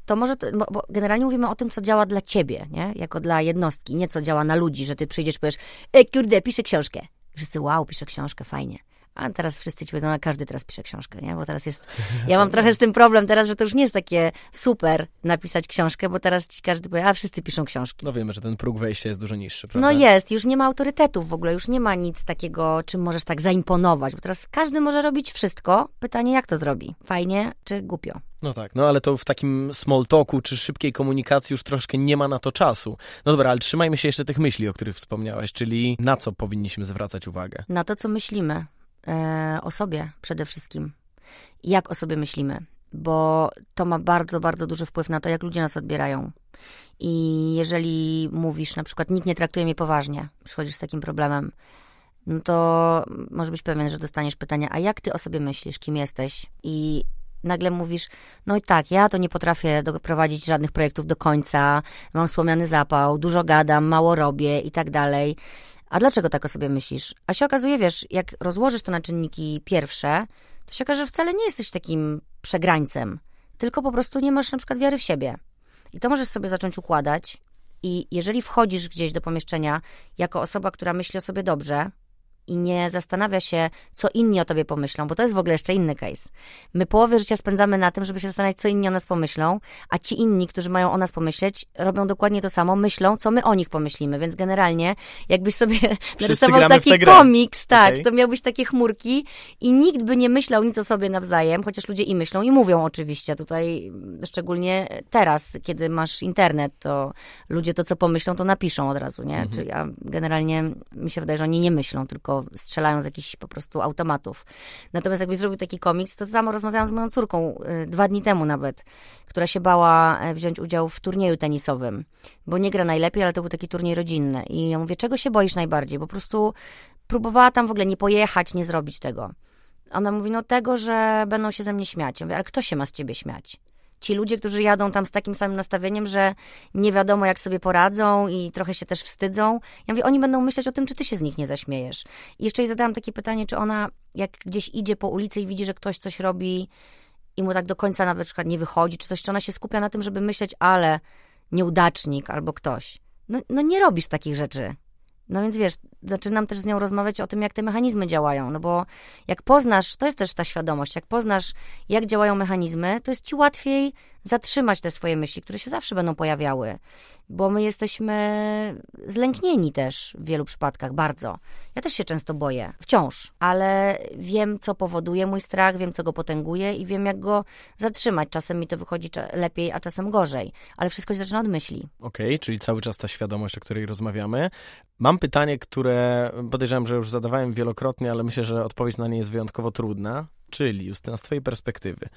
To może, to, bo generalnie mówimy o tym, co działa dla ciebie, nie? Jako dla jednostki, nie co działa na ludzi, że ty przyjdziesz i powiesz, e, kurde, piszę książkę. Wszyscy, wow, piszę książkę, fajnie a teraz wszyscy ci powiedzą, a no, każdy teraz pisze książkę, nie? Bo teraz jest, ja mam trochę z tym problem teraz, że to już nie jest takie super napisać książkę, bo teraz ci każdy powie, a wszyscy piszą książki. No wiemy, że ten próg wejścia jest dużo niższy, prawda? No jest, już nie ma autorytetów w ogóle, już nie ma nic takiego, czym możesz tak zaimponować, bo teraz każdy może robić wszystko. Pytanie, jak to zrobi? Fajnie czy głupio? No tak, no ale to w takim small talku czy szybkiej komunikacji już troszkę nie ma na to czasu. No dobra, ale trzymajmy się jeszcze tych myśli, o których wspomniałaś, czyli na co powinniśmy zwracać uwagę? Na to, co myślimy. E, o sobie przede wszystkim. Jak o sobie myślimy, bo to ma bardzo, bardzo duży wpływ na to, jak ludzie nas odbierają. I jeżeli mówisz na przykład, nikt nie traktuje mnie poważnie, przychodzisz z takim problemem, no to możesz być pewien, że dostaniesz pytanie, a jak ty o sobie myślisz, kim jesteś? I nagle mówisz, no i tak, ja to nie potrafię doprowadzić żadnych projektów do końca, mam słomiany zapał, dużo gadam, mało robię i tak dalej. A dlaczego tak o sobie myślisz? A się okazuje, wiesz, jak rozłożysz to na czynniki pierwsze, to się okaże, że wcale nie jesteś takim przegrańcem, tylko po prostu nie masz na przykład wiary w siebie. I to możesz sobie zacząć układać. I jeżeli wchodzisz gdzieś do pomieszczenia jako osoba, która myśli o sobie dobrze, i nie zastanawia się, co inni o tobie pomyślą, bo to jest w ogóle jeszcze inny case. My połowę życia spędzamy na tym, żeby się zastanawiać, co inni o nas pomyślą, a ci inni, którzy mają o nas pomyśleć, robią dokładnie to samo, myślą, co my o nich pomyślimy, więc generalnie jakbyś sobie Wszyscy narysował taki komiks, tak, okay. to miałbyś takie chmurki i nikt by nie myślał nic o sobie nawzajem, chociaż ludzie i myślą i mówią oczywiście, tutaj szczególnie teraz, kiedy masz internet, to ludzie to, co pomyślą, to napiszą od razu, nie? Mhm. Czyli ja generalnie mi się wydaje, że oni nie myślą, tylko strzelają z jakichś po prostu automatów. Natomiast jakbyś zrobił taki komiks, to samo rozmawiałam z moją córką y, dwa dni temu nawet, która się bała e, wziąć udział w turnieju tenisowym, bo nie gra najlepiej, ale to był taki turniej rodzinny. I ja mówię, czego się boisz najbardziej? Po prostu próbowała tam w ogóle nie pojechać, nie zrobić tego. Ona mówi, no tego, że będą się ze mnie śmiać. Ja mówię, ale kto się ma z ciebie śmiać? ci ludzie, którzy jadą tam z takim samym nastawieniem, że nie wiadomo, jak sobie poradzą i trochę się też wstydzą. Ja mówię, oni będą myśleć o tym, czy ty się z nich nie zaśmiejesz. I jeszcze jej zadałam takie pytanie, czy ona, jak gdzieś idzie po ulicy i widzi, że ktoś coś robi i mu tak do końca na przykład nie wychodzi, czy coś, czy ona się skupia na tym, żeby myśleć, ale nieudacznik albo ktoś. No, no nie robisz takich rzeczy. No więc wiesz, zaczynam też z nią rozmawiać o tym, jak te mechanizmy działają, no bo jak poznasz, to jest też ta świadomość, jak poznasz, jak działają mechanizmy, to jest ci łatwiej zatrzymać te swoje myśli, które się zawsze będą pojawiały, bo my jesteśmy zlęknieni też w wielu przypadkach bardzo. Ja też się często boję, wciąż, ale wiem, co powoduje mój strach, wiem, co go potęguje i wiem, jak go zatrzymać. Czasem mi to wychodzi lepiej, a czasem gorzej, ale wszystko się zaczyna od myśli. Okej, okay, czyli cały czas ta świadomość, o której rozmawiamy. Mam pytanie, które podejrzewam, że już zadawałem wielokrotnie, ale myślę, że odpowiedź na nie jest wyjątkowo trudna. Czyli, Justyna, z Twojej perspektywy,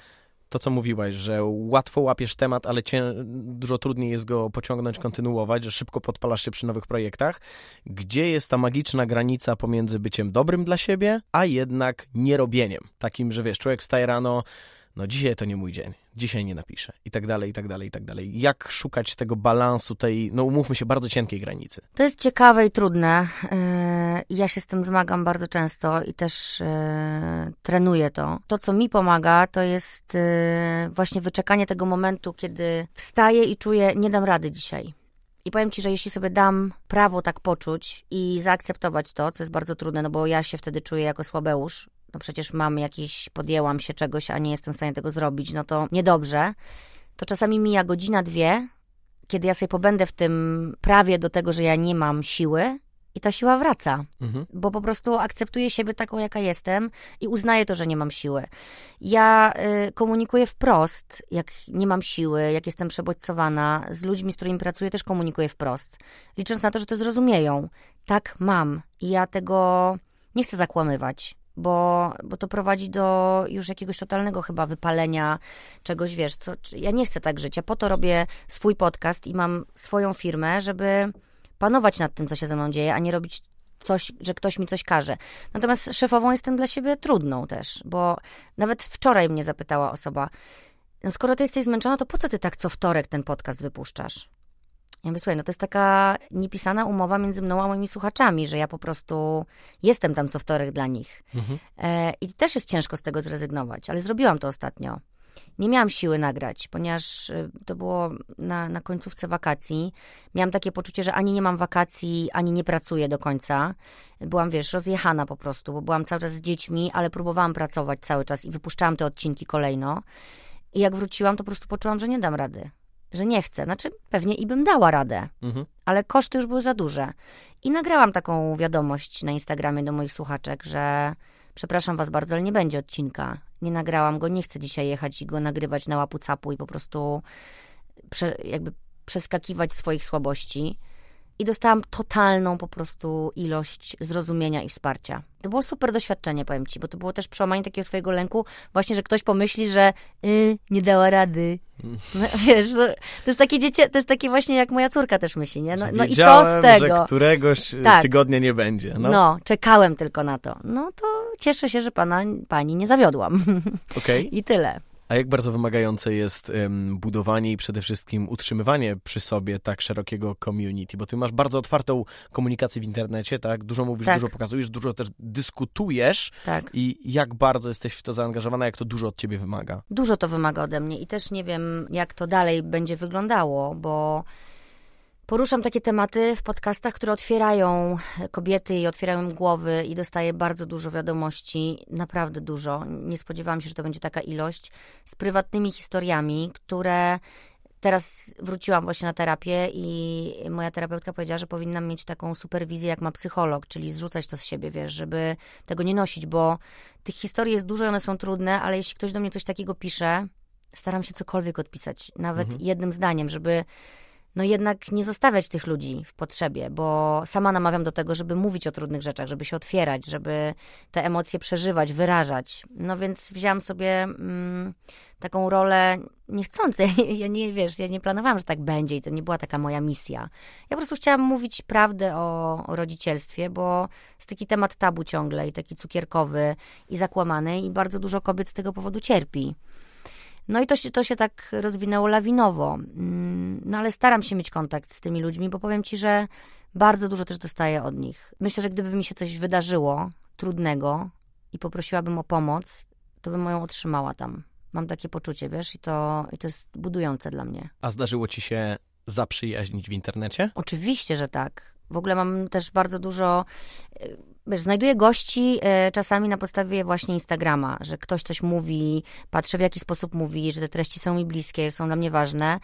to, co mówiłaś, że łatwo łapiesz temat, ale cię, dużo trudniej jest go pociągnąć, kontynuować, że szybko podpalasz się przy nowych projektach. Gdzie jest ta magiczna granica pomiędzy byciem dobrym dla siebie, a jednak nierobieniem? Takim, że wiesz, człowiek wstaje rano, no dzisiaj to nie mój dzień, dzisiaj nie napiszę i tak dalej, i tak dalej, i tak dalej. Jak szukać tego balansu, tej, no umówmy się, bardzo cienkiej granicy? To jest ciekawe i trudne. E, ja się z tym zmagam bardzo często i też e, trenuję to. To, co mi pomaga, to jest e, właśnie wyczekanie tego momentu, kiedy wstaję i czuję, nie dam rady dzisiaj. I powiem ci, że jeśli sobie dam prawo tak poczuć i zaakceptować to, co jest bardzo trudne, no bo ja się wtedy czuję jako słabeusz, no przecież mam jakiś, podjęłam się czegoś, a nie jestem w stanie tego zrobić, no to niedobrze. To czasami mija godzina, dwie, kiedy ja sobie pobędę w tym prawie do tego, że ja nie mam siły i ta siła wraca, mhm. bo po prostu akceptuję siebie taką, jaka jestem i uznaję to, że nie mam siły. Ja y, komunikuję wprost, jak nie mam siły, jak jestem przebodźcowana, z ludźmi, z którymi pracuję, też komunikuję wprost, licząc na to, że to zrozumieją. Tak mam i ja tego nie chcę zakłamywać bo, bo to prowadzi do już jakiegoś totalnego chyba wypalenia czegoś, wiesz, co, ja nie chcę tak żyć, ja po to robię swój podcast i mam swoją firmę, żeby panować nad tym, co się ze mną dzieje, a nie robić coś, że ktoś mi coś każe. Natomiast szefową jestem dla siebie trudną też, bo nawet wczoraj mnie zapytała osoba, no skoro ty jesteś zmęczona, to po co ty tak co wtorek ten podcast wypuszczasz? Ja mówię, słuchaj, no to jest taka niepisana umowa między mną a moimi słuchaczami, że ja po prostu jestem tam co wtorek dla nich. Mhm. E, I też jest ciężko z tego zrezygnować, ale zrobiłam to ostatnio. Nie miałam siły nagrać, ponieważ y, to było na, na końcówce wakacji. Miałam takie poczucie, że ani nie mam wakacji, ani nie pracuję do końca. Byłam, wiesz, rozjechana po prostu, bo byłam cały czas z dziećmi, ale próbowałam pracować cały czas i wypuszczałam te odcinki kolejno. I jak wróciłam, to po prostu poczułam, że nie dam rady że nie chcę. Znaczy, pewnie i bym dała radę, mhm. ale koszty już były za duże. I nagrałam taką wiadomość na Instagramie do moich słuchaczek, że przepraszam was bardzo, ale nie będzie odcinka. Nie nagrałam go, nie chcę dzisiaj jechać i go nagrywać na łapu capu i po prostu prze, jakby przeskakiwać swoich słabości i dostałam totalną po prostu ilość zrozumienia i wsparcia. To było super doświadczenie, powiem Ci, bo to było też przełamanie takiego swojego lęku, właśnie, że ktoś pomyśli, że y, nie dała rady. No, wiesz, to, to, jest takie dziecię, to jest takie właśnie jak moja córka też myśli, nie? No, no i co z tego? że któregoś y, tak. tygodnia nie będzie. No. no. czekałem tylko na to. No to cieszę się, że pana, pani nie zawiodłam. Okej. Okay. I tyle. A jak bardzo wymagające jest um, budowanie i przede wszystkim utrzymywanie przy sobie tak szerokiego community? Bo ty masz bardzo otwartą komunikację w internecie, tak? Dużo mówisz, tak. dużo pokazujesz, dużo też dyskutujesz. Tak. I jak bardzo jesteś w to zaangażowana, jak to dużo od ciebie wymaga? Dużo to wymaga ode mnie i też nie wiem, jak to dalej będzie wyglądało, bo Poruszam takie tematy w podcastach, które otwierają kobiety i otwierają im głowy i dostaję bardzo dużo wiadomości, naprawdę dużo. Nie spodziewałam się, że to będzie taka ilość z prywatnymi historiami, które teraz wróciłam właśnie na terapię i moja terapeutka powiedziała, że powinnam mieć taką superwizję, jak ma psycholog, czyli zrzucać to z siebie, wiesz, żeby tego nie nosić, bo tych historii jest dużo, one są trudne, ale jeśli ktoś do mnie coś takiego pisze, staram się cokolwiek odpisać, nawet mhm. jednym zdaniem, żeby no jednak nie zostawiać tych ludzi w potrzebie, bo sama namawiam do tego, żeby mówić o trudnych rzeczach, żeby się otwierać, żeby te emocje przeżywać, wyrażać. No więc wzięłam sobie mm, taką rolę niechcący. Ja nie, ja nie, wiesz, ja nie planowałam, że tak będzie i to nie była taka moja misja. Ja po prostu chciałam mówić prawdę o, o rodzicielstwie, bo jest taki temat tabu ciągle i taki cukierkowy i zakłamany i bardzo dużo kobiet z tego powodu cierpi. No i to się, to się tak rozwinęło lawinowo. Mm, no ale staram się mieć kontakt z tymi ludźmi, bo powiem ci, że bardzo dużo też dostaję od nich. Myślę, że gdyby mi się coś wydarzyło trudnego i poprosiłabym o pomoc, to bym ją otrzymała tam. Mam takie poczucie, wiesz, i to, i to jest budujące dla mnie. A zdarzyło ci się zaprzyjaźnić w internecie? Oczywiście, że tak. W ogóle mam też bardzo dużo e, wiesz, znajduję gości e, czasami na podstawie właśnie Instagrama, że ktoś coś mówi, patrzę w jaki sposób mówi, że te treści są mi bliskie, że są dla mnie ważne.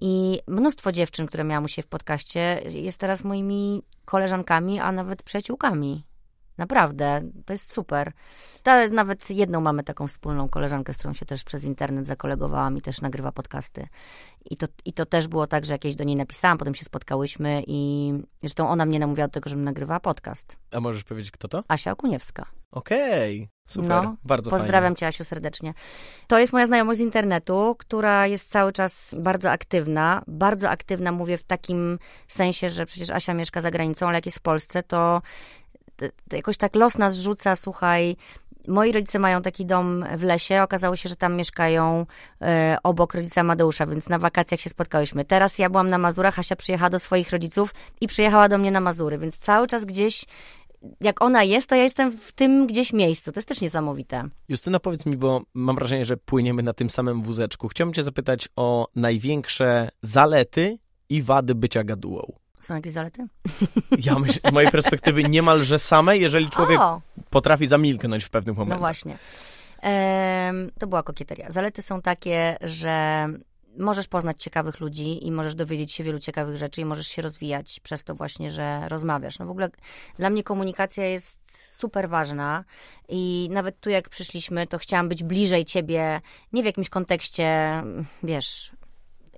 I mnóstwo dziewczyn, które miałam u siebie w podcaście, jest teraz moimi koleżankami, a nawet przyjaciółkami. Naprawdę, to jest super. To jest nawet jedną mamy taką wspólną koleżankę, z którą się też przez internet zakolegowałam i też nagrywa podcasty. I to, I to też było tak, że jakieś do niej napisałam, potem się spotkałyśmy i zresztą ona mnie namówiła do tego, żebym nagrywała podcast. A możesz powiedzieć, kto to? Asia Okuniewska. Okej, okay, super, no, bardzo Pozdrawiam fajnie. cię, Asiu, serdecznie. To jest moja znajomość z internetu, która jest cały czas bardzo aktywna. Bardzo aktywna mówię w takim sensie, że przecież Asia mieszka za granicą, ale jak jest w Polsce, to jakoś tak los nas rzuca, słuchaj, moi rodzice mają taki dom w lesie. Okazało się, że tam mieszkają e, obok rodzica Madeusza, więc na wakacjach się spotkałyśmy. Teraz ja byłam na Mazurach, Hasia przyjechała do swoich rodziców i przyjechała do mnie na Mazury, więc cały czas gdzieś. Jak ona jest, to ja jestem w tym gdzieś miejscu. To jest też niesamowite. Justyna, powiedz mi, bo mam wrażenie, że płyniemy na tym samym wózeczku. Chciałbym Cię zapytać o największe zalety i wady bycia gadułą. Są jakieś zalety? Ja myślę, z mojej perspektywy niemalże same, jeżeli człowiek o. potrafi zamilknąć w pewnym momencie. No właśnie. Ehm, to była kokieteria. Zalety są takie, że możesz poznać ciekawych ludzi i możesz dowiedzieć się wielu ciekawych rzeczy i możesz się rozwijać przez to właśnie, że rozmawiasz. No w ogóle dla mnie komunikacja jest super ważna i nawet tu jak przyszliśmy, to chciałam być bliżej ciebie, nie w jakimś kontekście, wiesz,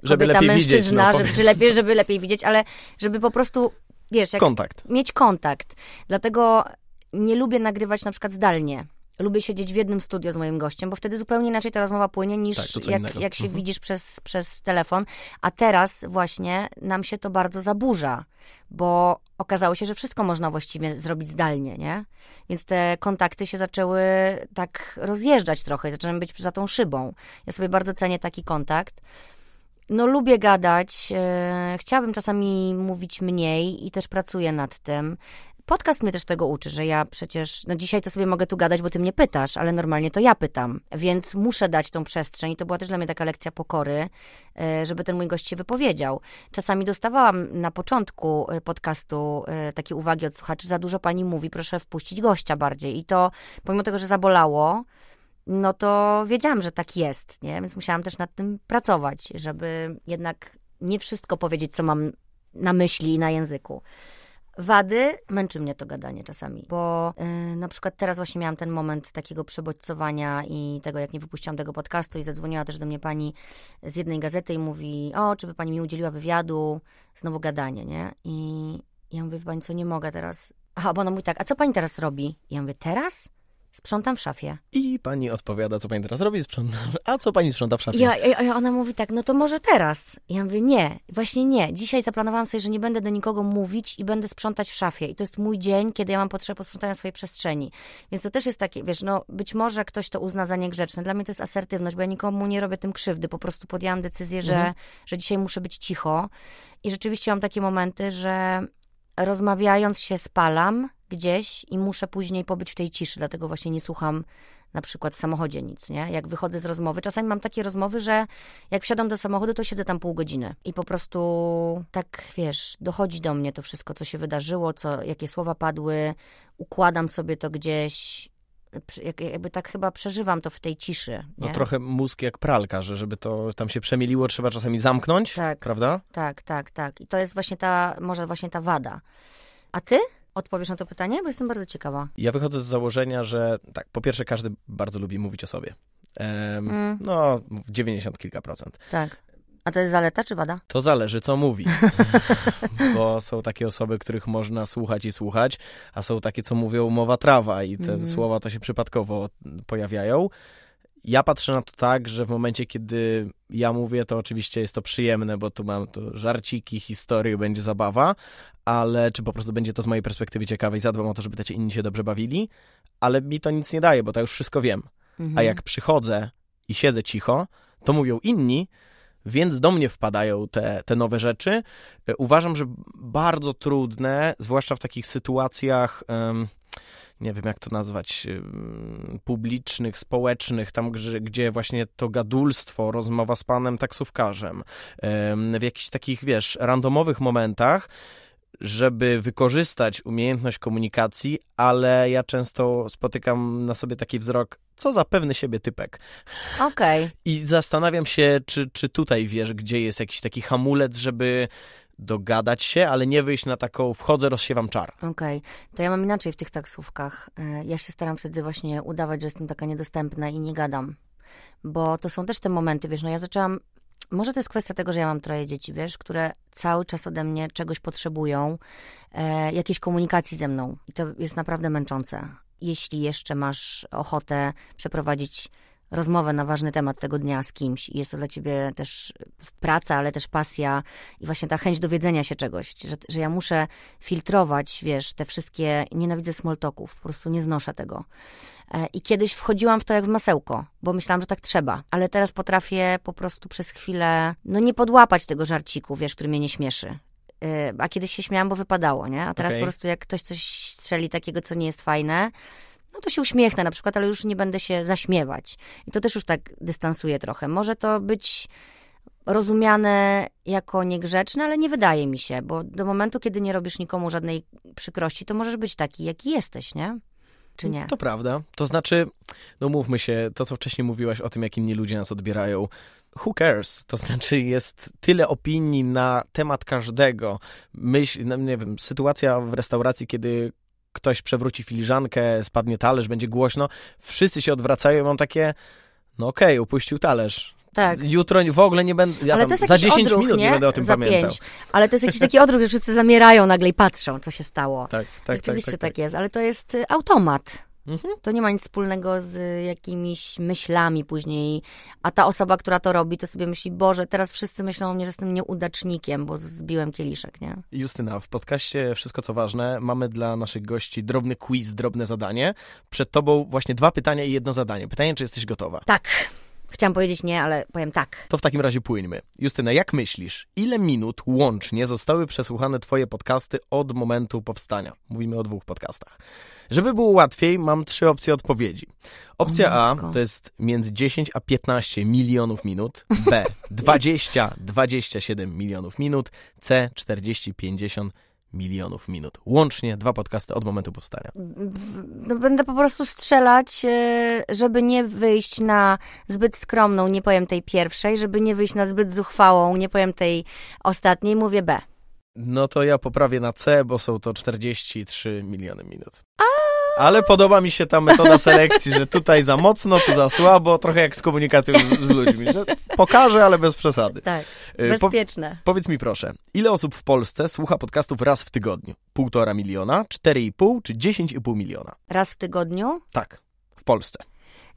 żeby kobieta, lepiej mężczyzna, widzieć, no, żeby, czy lepiej, żeby lepiej widzieć, ale żeby po prostu, wiesz, kontakt. mieć kontakt. Dlatego nie lubię nagrywać na przykład zdalnie. Lubię siedzieć w jednym studio z moim gościem, bo wtedy zupełnie inaczej ta rozmowa płynie niż tak, jak, jak, się mhm. widzisz przez, przez telefon. A teraz właśnie nam się to bardzo zaburza, bo okazało się, że wszystko można właściwie zrobić zdalnie, nie? Więc te kontakty się zaczęły tak rozjeżdżać trochę, zaczynamy być za tą szybą. Ja sobie bardzo cenię taki kontakt no lubię gadać, e, chciałabym czasami mówić mniej i też pracuję nad tym. Podcast mnie też tego uczy, że ja przecież, no dzisiaj to sobie mogę tu gadać, bo ty mnie pytasz, ale normalnie to ja pytam, więc muszę dać tą przestrzeń. To była też dla mnie taka lekcja pokory, e, żeby ten mój gość się wypowiedział. Czasami dostawałam na początku e, podcastu takie uwagi od słuchaczy, za dużo pani mówi, proszę wpuścić gościa bardziej. I to, pomimo tego, że zabolało, no to wiedziałam, że tak jest, nie? Więc musiałam też nad tym pracować, żeby jednak nie wszystko powiedzieć, co mam na myśli i na języku. Wady, męczy mnie to gadanie czasami, bo yy, na przykład teraz właśnie miałam ten moment takiego przebodźcowania i tego, jak nie wypuściłam tego podcastu i zadzwoniła też do mnie pani z jednej gazety i mówi, o, czy by pani mi udzieliła wywiadu, znowu gadanie, nie? I ja mówię, pani co, nie mogę teraz. Aha, bo ona mówi tak, a co pani teraz robi? I ja mówię, teraz? Sprzątam w szafie. I pani odpowiada, co pani teraz robi, sprzątam. A co pani sprząta w szafie? Ja, ja, ona mówi tak, no to może teraz. Ja mówię, nie, właśnie nie. Dzisiaj zaplanowałam sobie, że nie będę do nikogo mówić i będę sprzątać w szafie. I to jest mój dzień, kiedy ja mam potrzebę posprzątania swojej przestrzeni. Więc to też jest takie, wiesz, no być może ktoś to uzna za niegrzeczne. Dla mnie to jest asertywność, bo ja nikomu nie robię tym krzywdy. Po prostu podjęłam decyzję, że, mhm. że dzisiaj muszę być cicho. I rzeczywiście mam takie momenty, że rozmawiając się spalam, gdzieś i muszę później pobyć w tej ciszy, dlatego właśnie nie słucham na przykład w samochodzie nic, nie? Jak wychodzę z rozmowy, czasami mam takie rozmowy, że jak wsiadam do samochodu, to siedzę tam pół godziny i po prostu tak, wiesz, dochodzi do mnie to wszystko, co się wydarzyło, co, jakie słowa padły, układam sobie to gdzieś, jakby tak chyba przeżywam to w tej ciszy. No nie? No trochę mózg jak pralka, że żeby to tam się przemieliło, trzeba czasami zamknąć, tak, prawda? Tak, tak, tak. I to jest właśnie ta, może właśnie ta wada. A ty? odpowiesz na to pytanie, bo jestem bardzo ciekawa. Ja wychodzę z założenia, że tak, po pierwsze każdy bardzo lubi mówić o sobie. Ehm, mm. No, 90 kilka procent. Tak. A to jest zaleta czy wada? To zależy, co mówi. Bo są takie osoby, których można słuchać i słuchać, a są takie, co mówią mowa trawa i te mm. słowa to się przypadkowo pojawiają. Ja patrzę na to tak, że w momencie, kiedy ja mówię, to oczywiście jest to przyjemne, bo tu mam tu żarciki, historię, będzie zabawa, ale czy po prostu będzie to z mojej perspektywy ciekawe i zadbam o to, żeby te inni się dobrze bawili, ale mi to nic nie daje, bo to już wszystko wiem. Mhm. A jak przychodzę i siedzę cicho, to mówią inni, więc do mnie wpadają te, te nowe rzeczy. E, uważam, że bardzo trudne, zwłaszcza w takich sytuacjach nie wiem jak to nazwać, publicznych, społecznych, tam gdzie właśnie to gadulstwo, rozmowa z panem taksówkarzem, w jakichś takich, wiesz, randomowych momentach, żeby wykorzystać umiejętność komunikacji, ale ja często spotykam na sobie taki wzrok, co za pewny siebie typek. Okej. Okay. I zastanawiam się, czy, czy tutaj wiesz, gdzie jest jakiś taki hamulec, żeby dogadać się, ale nie wyjść na taką wchodzę, rozsiewam czar. Okej, okay. to ja mam inaczej w tych taksówkach. E, ja się staram wtedy właśnie udawać, że jestem taka niedostępna i nie gadam. Bo to są też te momenty, wiesz, no ja zaczęłam może to jest kwestia tego, że ja mam troje dzieci, wiesz, które cały czas ode mnie czegoś potrzebują, e, jakiejś komunikacji ze mną. I to jest naprawdę męczące. Jeśli jeszcze masz ochotę przeprowadzić rozmowę na ważny temat tego dnia z kimś i jest to dla ciebie też praca, ale też pasja i właśnie ta chęć dowiedzenia się czegoś, że, że ja muszę filtrować, wiesz, te wszystkie, nienawidzę smoltoków, po prostu nie znoszę tego. E, I kiedyś wchodziłam w to jak w masełko, bo myślałam, że tak trzeba, ale teraz potrafię po prostu przez chwilę, no nie podłapać tego żarciku, wiesz, który mnie nie śmieszy e, a kiedyś się śmiałam, bo wypadało, nie? A teraz okay. po prostu jak ktoś coś strzeli takiego, co nie jest fajne, no to się uśmiechnę na przykład, ale już nie będę się zaśmiewać. I to też już tak dystansuje trochę. Może to być rozumiane jako niegrzeczne, ale nie wydaje mi się, bo do momentu, kiedy nie robisz nikomu żadnej przykrości, to możesz być taki, jaki jesteś, nie? Czy nie? To prawda. To znaczy, no mówmy się, to co wcześniej mówiłaś o tym, jak inni ludzie nas odbierają, who cares? To znaczy jest tyle opinii na temat każdego. Myśl, no nie wiem, sytuacja w restauracji, kiedy ktoś przewróci filiżankę, spadnie talerz, będzie głośno. Wszyscy się odwracają i mam takie, no okej, okay, upuścił talerz. Tak. Jutro w ogóle nie będę. Ja Ale to jest za 10 odruch, minut nie? nie? będę o tym za pamiętał. 5. Ale to jest jakiś taki odruch, że wszyscy zamierają nagle i patrzą, co się stało. Tak, tak. tak Rzeczywiście tak, tak, tak. tak jest, ale to jest y, automat. Mhm. To nie ma nic wspólnego z jakimiś myślami później. A ta osoba, która to robi, to sobie myśli, Boże, teraz wszyscy myślą o mnie, że jestem nieudacznikiem, bo zbiłem kieliszek, nie? Justyna, w podcaście Wszystko co ważne mamy dla naszych gości drobny quiz, drobne zadanie. Przed tobą właśnie dwa pytania i jedno zadanie. Pytanie, czy jesteś gotowa? Tak. Chciałam powiedzieć nie, ale powiem tak. To w takim razie płyńmy. Justyna, jak myślisz, ile minut łącznie zostały przesłuchane twoje podcasty od momentu powstania? Mówimy o dwóch podcastach. Żeby było łatwiej, mam trzy opcje odpowiedzi. Opcja A to jest między 10 a 15 milionów minut, B 20-27 milionów minut, C 40-50 milionów minut. Łącznie dwa podcasty od momentu powstania. No, będę po prostu strzelać, e, żeby nie wyjść na zbyt skromną, nie powiem tej pierwszej, żeby nie wyjść na zbyt zuchwałą, nie powiem tej ostatniej, mówię B. No to ja poprawię na C, bo są to 43 miliony minut. A! Ale podoba mi się ta metoda selekcji, że tutaj za mocno, tu za słabo, trochę jak z komunikacją z, z ludźmi. Że pokażę, ale bez przesady. Tak, y, bezpieczne. Po, powiedz mi proszę, ile osób w Polsce słucha podcastów raz w tygodniu? Półtora miliona, cztery i pół czy dziesięć i pół miliona? Raz w tygodniu? Tak, w Polsce.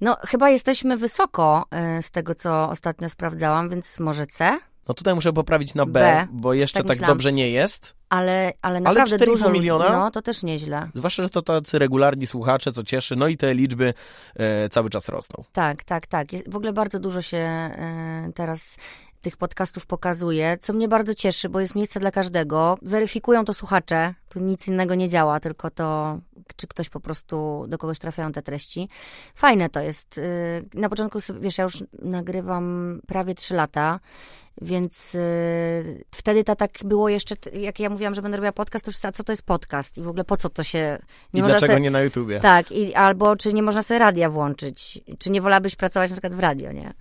No, chyba jesteśmy wysoko y, z tego, co ostatnio sprawdzałam, więc może C? No tutaj muszę poprawić na B, B. bo tak jeszcze tak, tak dobrze nie jest. Ale, ale naprawdę ale dużo miliona, ludzi, no to też nieźle. Zwłaszcza, że to tacy regularni słuchacze, co cieszy, no i te liczby e, cały czas rosną. Tak, tak, tak. Jest, w ogóle bardzo dużo się e, teraz tych podcastów pokazuje, co mnie bardzo cieszy, bo jest miejsce dla każdego. Weryfikują to słuchacze, tu nic innego nie działa, tylko to, czy ktoś po prostu, do kogoś trafiają te treści. Fajne to jest. Y, na początku, wiesz, ja już nagrywam prawie 3 lata, więc y, wtedy to tak było jeszcze, jak ja mówiłam, że będę robiła podcast, to wszyscy, a co to jest podcast i w ogóle po co to się... Nie I dlaczego sobie, nie na YouTubie? Tak, i, albo czy nie można sobie radia włączyć, czy nie wolałabyś pracować na przykład w radio, nie?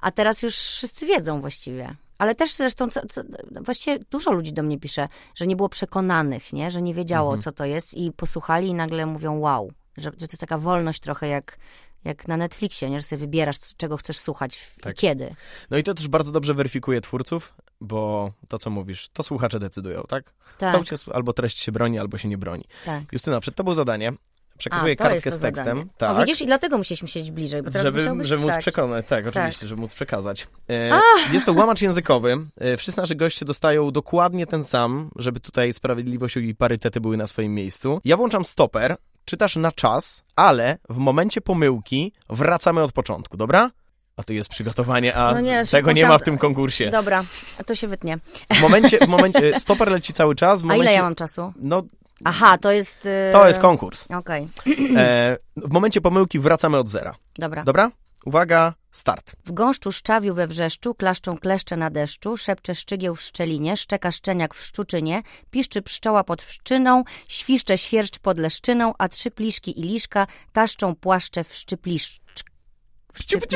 A teraz już wszyscy wiedzą właściwie. Ale też zresztą, co, co, właściwie dużo ludzi do mnie pisze, że nie było przekonanych, nie? że nie wiedziało, mhm. co to jest i posłuchali i nagle mówią wow, że, że to jest taka wolność trochę jak jak na Netflixie, nie? że sobie wybierasz, czego chcesz słuchać tak. i kiedy. No i to też bardzo dobrze weryfikuje twórców, bo to, co mówisz, to słuchacze decydują, tak? tak. Chcą cię, albo treść się broni, albo się nie broni. Tak. Justyna, przed tobą zadanie, przekazuję A, kartkę z tekstem. Tak. O, widzisz, i dlatego musieliśmy siedzieć bliżej, bo teraz żeby, żeby wstać. móc przekonać, tak, tak. oczywiście, tak. żeby móc przekazać. E, jest to łamacz językowy. E, wszyscy nasi goście dostają dokładnie ten sam, żeby tutaj sprawiedliwość i parytety były na swoim miejscu. Ja włączam stoper, czytasz na czas, ale w momencie pomyłki wracamy od początku, dobra? A tu jest przygotowanie, a no nie, tego nie ma w tym konkursie. Dobra, a to się wytnie. W momencie, w momencie, stoper leci cały czas. W momencie, a ile ja mam czasu? No, Aha, to jest. Yy... To jest konkurs. Okej. Okay. E, w momencie pomyłki wracamy od zera. Dobra. Dobra? Uwaga, start. W gąszczu szczawiu we wrzeszczu, klaszczą kleszcze na deszczu, szepcze szczygieł w szczelinie, szczeka szczeniak w szczuczynie, piszczy pszczoła pod pszczyną, świszcze świerszcz pod leszczyną, a trzy pliszki i liszka taszczą płaszcze w szczypliszcz.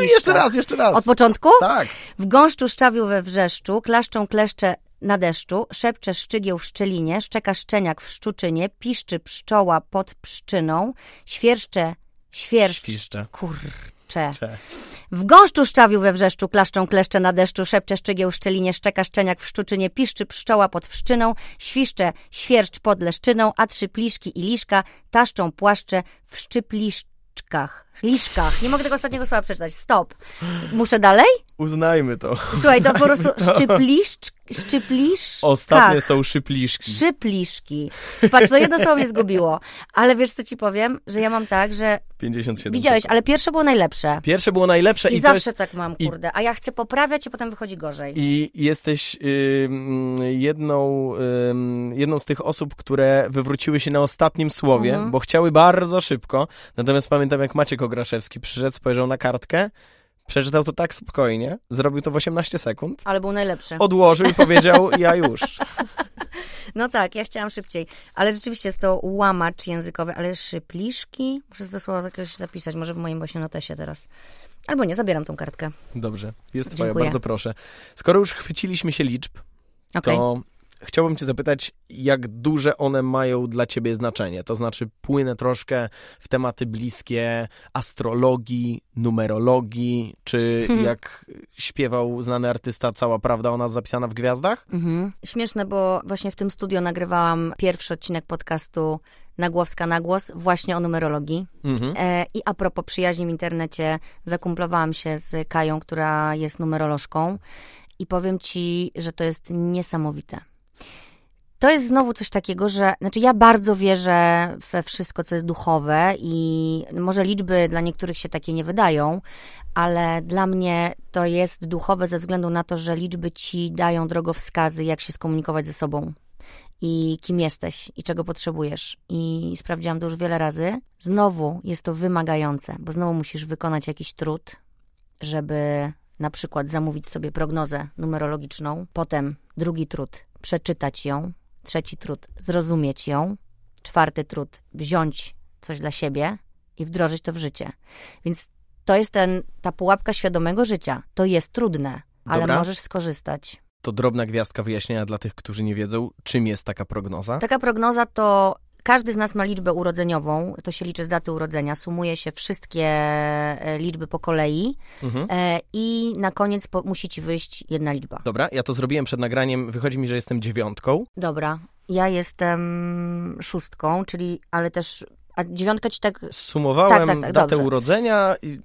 Jeszcze raz, jeszcze raz. Od początku? Tak. W gąszczu szczawiu we wrzeszczu, klaszczą kleszcze na deszczu, szepcze szczygieł w szczelinie, szczeka szczeniak w szczuczynie, piszczy pszczoła pod pszczyną, świerszcze, świerszcz, kurcze. Cze. W gąszczu szczawiu we wrzeszczu, klaszczą kleszcze na deszczu, szepcze szczygieł w szczelinie, szczeka szczeniak w szczuczynie, piszczy pszczoła pod pszczyną, świszcze, świerszcz pod leszczyną, a trzy pliszki i liszka taszczą płaszcze w szczypliszczkach. Liszkach. Nie mogę tego ostatniego słowa przeczytać. Stop. Muszę dalej? Uznajmy to. Słuchaj, to po prostu szczypliszcz, szczyplisz. Ostatnie tak. są szypliszki. Szypliszki. Patrz, to jedno słowo mnie zgubiło. Ale wiesz, co ci powiem? Że ja mam tak, że... 57 Widziałeś, ale pierwsze było najlepsze. Pierwsze było najlepsze. I, i zawsze jest... tak mam, kurde. A ja chcę poprawiać i potem wychodzi gorzej. I jesteś yy, jedną, yy, jedną z tych osób, które wywróciły się na ostatnim słowie, mhm. bo chciały bardzo szybko. Natomiast pamiętam, jak Maciek Graszewski przyszedł, spojrzał na kartkę, przeczytał to tak spokojnie, zrobił to w 18 sekund. Ale był najlepszy. Odłożył i powiedział, ja już. No tak, ja chciałam szybciej. Ale rzeczywiście jest to łamacz językowy, ale szypliszki, muszę to słowo jakiegoś zapisać, może w moim właśnie notesie teraz. Albo nie, zabieram tą kartkę. Dobrze, jest twoja, bardzo proszę. Skoro już chwyciliśmy się liczb, okay. to chciałbym Cię zapytać, jak duże one mają dla Ciebie znaczenie? To znaczy, płynę troszkę w tematy bliskie astrologii, numerologii, czy hmm. jak śpiewał znany artysta, cała prawda o nas zapisana w gwiazdach? Mhm. Śmieszne, bo właśnie w tym studio nagrywałam pierwszy odcinek podcastu Nagłowska na głos właśnie o numerologii. Mhm. E, I a propos przyjaźni w internecie, zakumplowałam się z Kają, która jest numerolożką i powiem ci, że to jest niesamowite. To jest znowu coś takiego, że znaczy ja bardzo wierzę we wszystko, co jest duchowe, i może liczby dla niektórych się takie nie wydają, ale dla mnie to jest duchowe ze względu na to, że liczby ci dają drogowskazy, jak się skomunikować ze sobą i kim jesteś i czego potrzebujesz. I sprawdziłam to już wiele razy. Znowu jest to wymagające, bo znowu musisz wykonać jakiś trud, żeby na przykład zamówić sobie prognozę numerologiczną, potem drugi trud przeczytać ją, trzeci trud zrozumieć ją, czwarty trud wziąć coś dla siebie i wdrożyć to w życie. Więc to jest ten, ta pułapka świadomego życia. To jest trudne, ale Dobra. możesz skorzystać. To drobna gwiazdka wyjaśnienia dla tych, którzy nie wiedzą, czym jest taka prognoza. Taka prognoza to każdy z nas ma liczbę urodzeniową, to się liczy z daty urodzenia, sumuje się wszystkie e, liczby po kolei mhm. E, i na koniec po, musi ci wyjść jedna liczba. Dobra, ja to zrobiłem przed nagraniem, wychodzi mi, że jestem dziewiątką. Dobra, ja jestem szóstką, czyli ale też a dziewiątkę ci tak... Sumowałem tak, tak, tak, datę dobrze. urodzenia i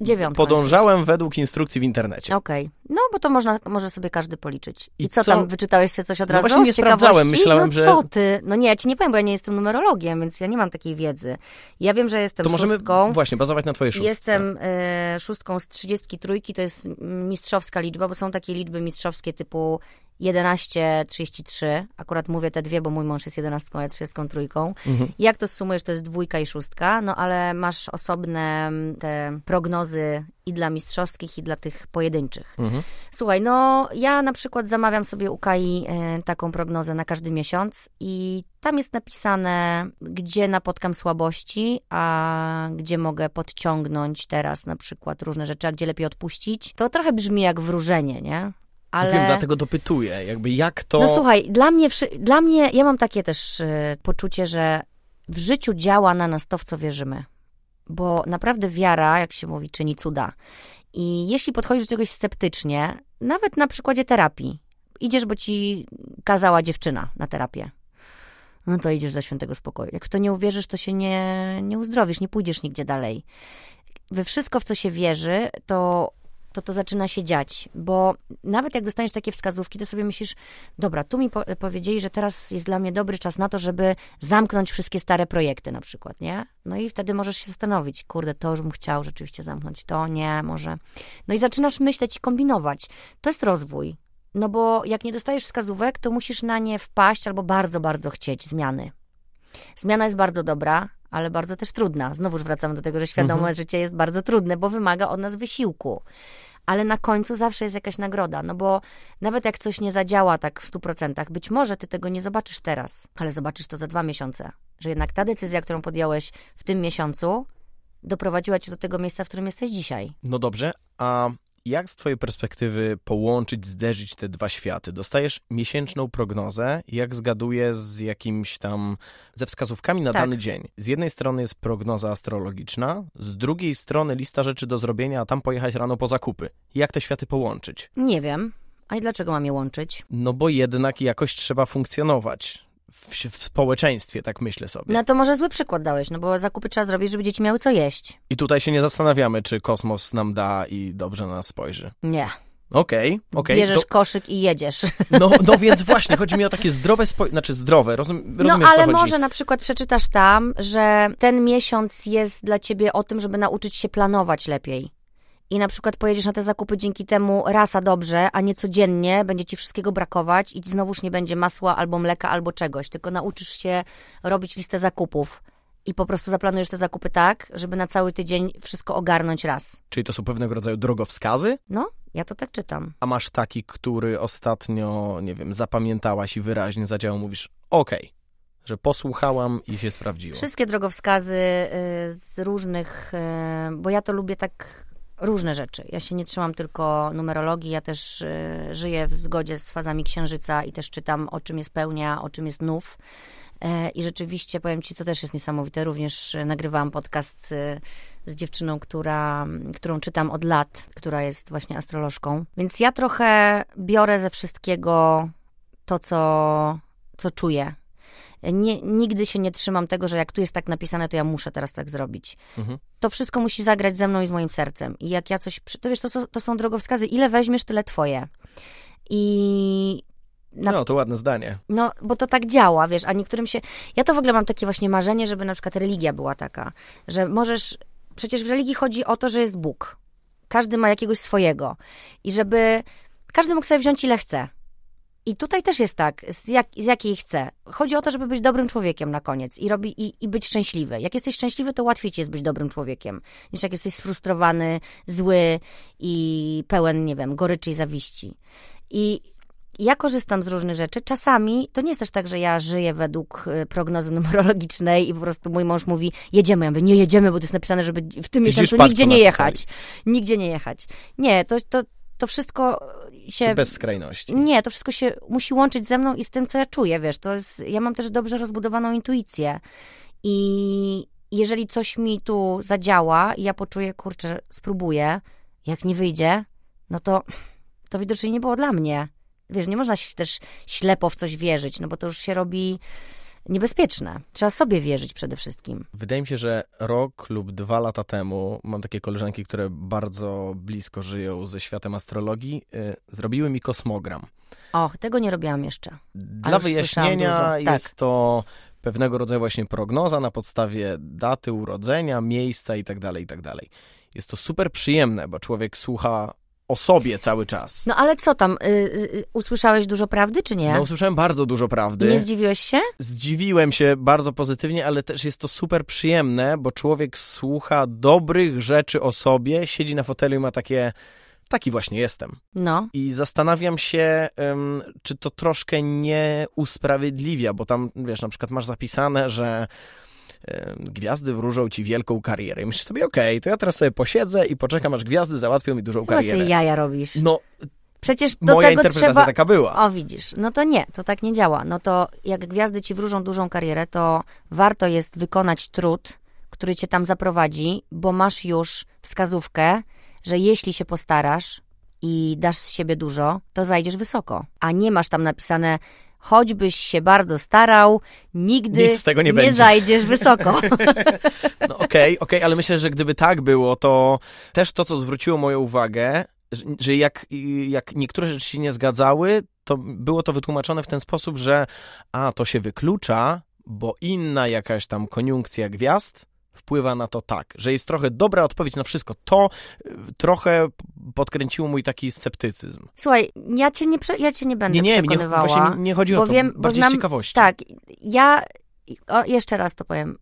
Dziewiątka podążałem według instrukcji w internecie. Okej. Okay. No, bo to można, może sobie każdy policzyć. I, I co, co, tam, wyczytałeś sobie coś no od no razu? właśnie nie sprawdzałem, myślałem, no, że... co ty? No nie, ja ci nie powiem, bo ja nie jestem numerologiem, więc ja nie mam takiej wiedzy. Ja wiem, że jestem to możemy szóstką. właśnie bazować na twojej szóstce. Jestem y, szóstką z trzydziestki trójki, to jest mistrzowska liczba, bo są takie liczby mistrzowskie typu 11.33, akurat mówię te dwie, bo mój mąż jest 11, a ja 33. Mhm. Jak to sumujesz, to jest dwójka i szóstka, no ale masz osobne mm, te prognozy i dla mistrzowskich, i dla tych pojedynczych. Mhm. Słuchaj, no ja na przykład zamawiam sobie u Kai e, taką prognozę na każdy miesiąc i tam jest napisane, gdzie napotkam słabości, a gdzie mogę podciągnąć teraz na przykład różne rzeczy, a gdzie lepiej odpuścić. To trochę brzmi jak wróżenie, nie? Ale... Wiem, dlatego dopytuję, jakby jak to... No słuchaj, dla mnie, dla mnie ja mam takie też e, poczucie, że w życiu działa na nas to, w co wierzymy. Bo naprawdę wiara, jak się mówi, czyni cuda. I jeśli podchodzisz do czegoś sceptycznie, nawet na przykładzie terapii, idziesz, bo ci kazała dziewczyna na terapię, no to idziesz do świętego spokoju. Jak w to nie uwierzysz, to się nie, nie uzdrowisz, nie pójdziesz nigdzie dalej. We wszystko, w co się wierzy, to to to zaczyna się dziać, bo nawet jak dostaniesz takie wskazówki, to sobie myślisz, dobra, tu mi po powiedzieli, że teraz jest dla mnie dobry czas na to, żeby zamknąć wszystkie stare projekty na przykład, nie? No i wtedy możesz się zastanowić, kurde, to już bym chciał rzeczywiście zamknąć, to nie, może. No i zaczynasz myśleć i kombinować. To jest rozwój, no bo jak nie dostajesz wskazówek, to musisz na nie wpaść albo bardzo, bardzo chcieć zmiany. Zmiana jest bardzo dobra, ale bardzo też trudna. Znowuż wracamy do tego, że świadome mhm. życie jest bardzo trudne, bo wymaga od nas wysiłku. Ale na końcu zawsze jest jakaś nagroda, no bo nawet jak coś nie zadziała tak w 100%, być może ty tego nie zobaczysz teraz, ale zobaczysz to za dwa miesiące. Że jednak ta decyzja, którą podjąłeś w tym miesiącu, doprowadziła cię do tego miejsca, w którym jesteś dzisiaj. No dobrze, a jak z Twojej perspektywy połączyć, zderzyć te dwa światy? Dostajesz miesięczną prognozę, jak zgaduję z jakimś tam, ze wskazówkami na tak. dany dzień. Z jednej strony jest prognoza astrologiczna, z drugiej strony lista rzeczy do zrobienia, a tam pojechać rano po zakupy. Jak te światy połączyć? Nie wiem. A i dlaczego mam je łączyć? No bo jednak jakoś trzeba funkcjonować w, w, społeczeństwie, tak myślę sobie. No to może zły przykład dałeś, no bo zakupy trzeba zrobić, żeby dzieci miały co jeść. I tutaj się nie zastanawiamy, czy kosmos nam da i dobrze na nas spojrzy. Nie. Okej, okay, okej. Okay, Bierzesz to... koszyk i jedziesz. No, no więc właśnie, chodzi mi o takie zdrowe, spo... znaczy zdrowe, rozum... no, rozumiesz No ale może na przykład przeczytasz tam, że ten miesiąc jest dla ciebie o tym, żeby nauczyć się planować lepiej i na przykład pojedziesz na te zakupy dzięki temu rasa dobrze, a nie codziennie będzie ci wszystkiego brakować i znowuż nie będzie masła albo mleka albo czegoś, tylko nauczysz się robić listę zakupów i po prostu zaplanujesz te zakupy tak, żeby na cały tydzień wszystko ogarnąć raz. Czyli to są pewnego rodzaju drogowskazy? No, ja to tak czytam. A masz taki, który ostatnio, nie wiem, zapamiętałaś i wyraźnie zadziałał, mówisz, okej. Okay, że posłuchałam i się sprawdziło. Wszystkie drogowskazy y, z różnych, y, bo ja to lubię tak różne rzeczy. Ja się nie trzymam tylko numerologii, ja też y, żyję w zgodzie z fazami księżyca i też czytam o czym jest pełnia, o czym jest nów. E, I rzeczywiście, powiem ci, to też jest niesamowite. Również y, nagrywałam podcast y, z dziewczyną, która, mm, którą czytam od lat, która jest właśnie astrolożką. Więc ja trochę biorę ze wszystkiego to, co, co czuję. Nie, nigdy się nie trzymam tego, że jak tu jest tak napisane, to ja muszę teraz tak zrobić. Mhm. To wszystko musi zagrać ze mną i z moim sercem. I jak ja coś. To wiesz, to, to są drogowskazy. Ile weźmiesz, tyle twoje. I na... No, to ładne zdanie. No, bo to tak działa, wiesz, a niektórym się... Ja to w ogóle mam takie właśnie marzenie, żeby na przykład religia była taka, że możesz... Przecież w religii chodzi o to, że jest Bóg. Każdy ma jakiegoś swojego. I żeby... Każdy mógł sobie wziąć ile chce. I tutaj też jest tak, z, jak, z jakiej chcę. Chodzi o to, żeby być dobrym człowiekiem na koniec i, robi, i, i być szczęśliwy. Jak jesteś szczęśliwy, to łatwiej ci jest być dobrym człowiekiem, niż jak jesteś sfrustrowany, zły i pełen, nie wiem, goryczy i zawiści. I ja korzystam z różnych rzeczy. Czasami to nie jest też tak, że ja żyję według e, prognozy numerologicznej i po prostu mój mąż mówi, jedziemy. Ja mówię, nie jedziemy, bo to jest napisane, żeby w tym Widzisz, miesiącu nigdzie nie jechać. Nigdzie nie jechać. Nie, to, to, to wszystko się... Czy bez skrajności. Nie, to wszystko się musi łączyć ze mną i z tym, co ja czuję, wiesz, to jest... Ja mam też dobrze rozbudowaną intuicję i jeżeli coś mi tu zadziała i ja poczuję, kurczę, spróbuję, jak nie wyjdzie, no to to widocznie nie było dla mnie. Wiesz, nie można się też ślepo w coś wierzyć, no bo to już się robi niebezpieczne. Trzeba sobie wierzyć przede wszystkim. Wydaje mi się, że rok lub dwa lata temu mam takie koleżanki, które bardzo blisko żyją ze światem astrologii, y, zrobiły mi kosmogram. Och, tego nie robiłam jeszcze. Dla wyjaśnienia tak. jest tak. to pewnego rodzaju właśnie prognoza na podstawie daty urodzenia, miejsca itd., tak itd. Tak jest to super przyjemne, bo człowiek słucha o sobie cały czas. No ale co tam? Y, y, usłyszałeś dużo prawdy, czy nie? No usłyszałem bardzo dużo prawdy. Nie zdziwiłeś się? Zdziwiłem się bardzo pozytywnie, ale też jest to super przyjemne, bo człowiek słucha dobrych rzeczy o sobie, siedzi na fotelu i ma takie taki właśnie jestem. No. I zastanawiam się, czy to troszkę nie usprawiedliwia, bo tam, wiesz, na przykład masz zapisane, że gwiazdy wróżą ci wielką karierę. I myślę sobie, okej, okay, to ja teraz sobie posiedzę i poczekam, aż gwiazdy załatwią mi dużą no karierę. Masy jaja robisz. No, Przecież do Moja tego interpretacja trzeba... taka była. O, widzisz. No to nie, to tak nie działa. No to jak gwiazdy ci wróżą dużą karierę, to warto jest wykonać trud, który cię tam zaprowadzi, bo masz już wskazówkę, że jeśli się postarasz i dasz z siebie dużo, to zajdziesz wysoko. A nie masz tam napisane choćbyś się bardzo starał, nigdy nie, nie zajdziesz wysoko. no okej, okej, okay, ale myślę, że gdyby tak było, to też to, co zwróciło moją uwagę, że, że jak, jak niektóre rzeczy się nie zgadzały, to było to wytłumaczone w ten sposób, że a, to się wyklucza, bo inna jakaś tam koniunkcja gwiazd wpływa na to tak, że jest trochę dobra odpowiedź na wszystko. To y, trochę podkręciło mój taki sceptycyzm. Słuchaj, ja cię nie, ja cię nie będę nie, nie, przekonywała. Nie, właśnie nie chodzi o to, wiem, bardziej znam, z ciekawości. Tak, ja, o, jeszcze raz to powiem,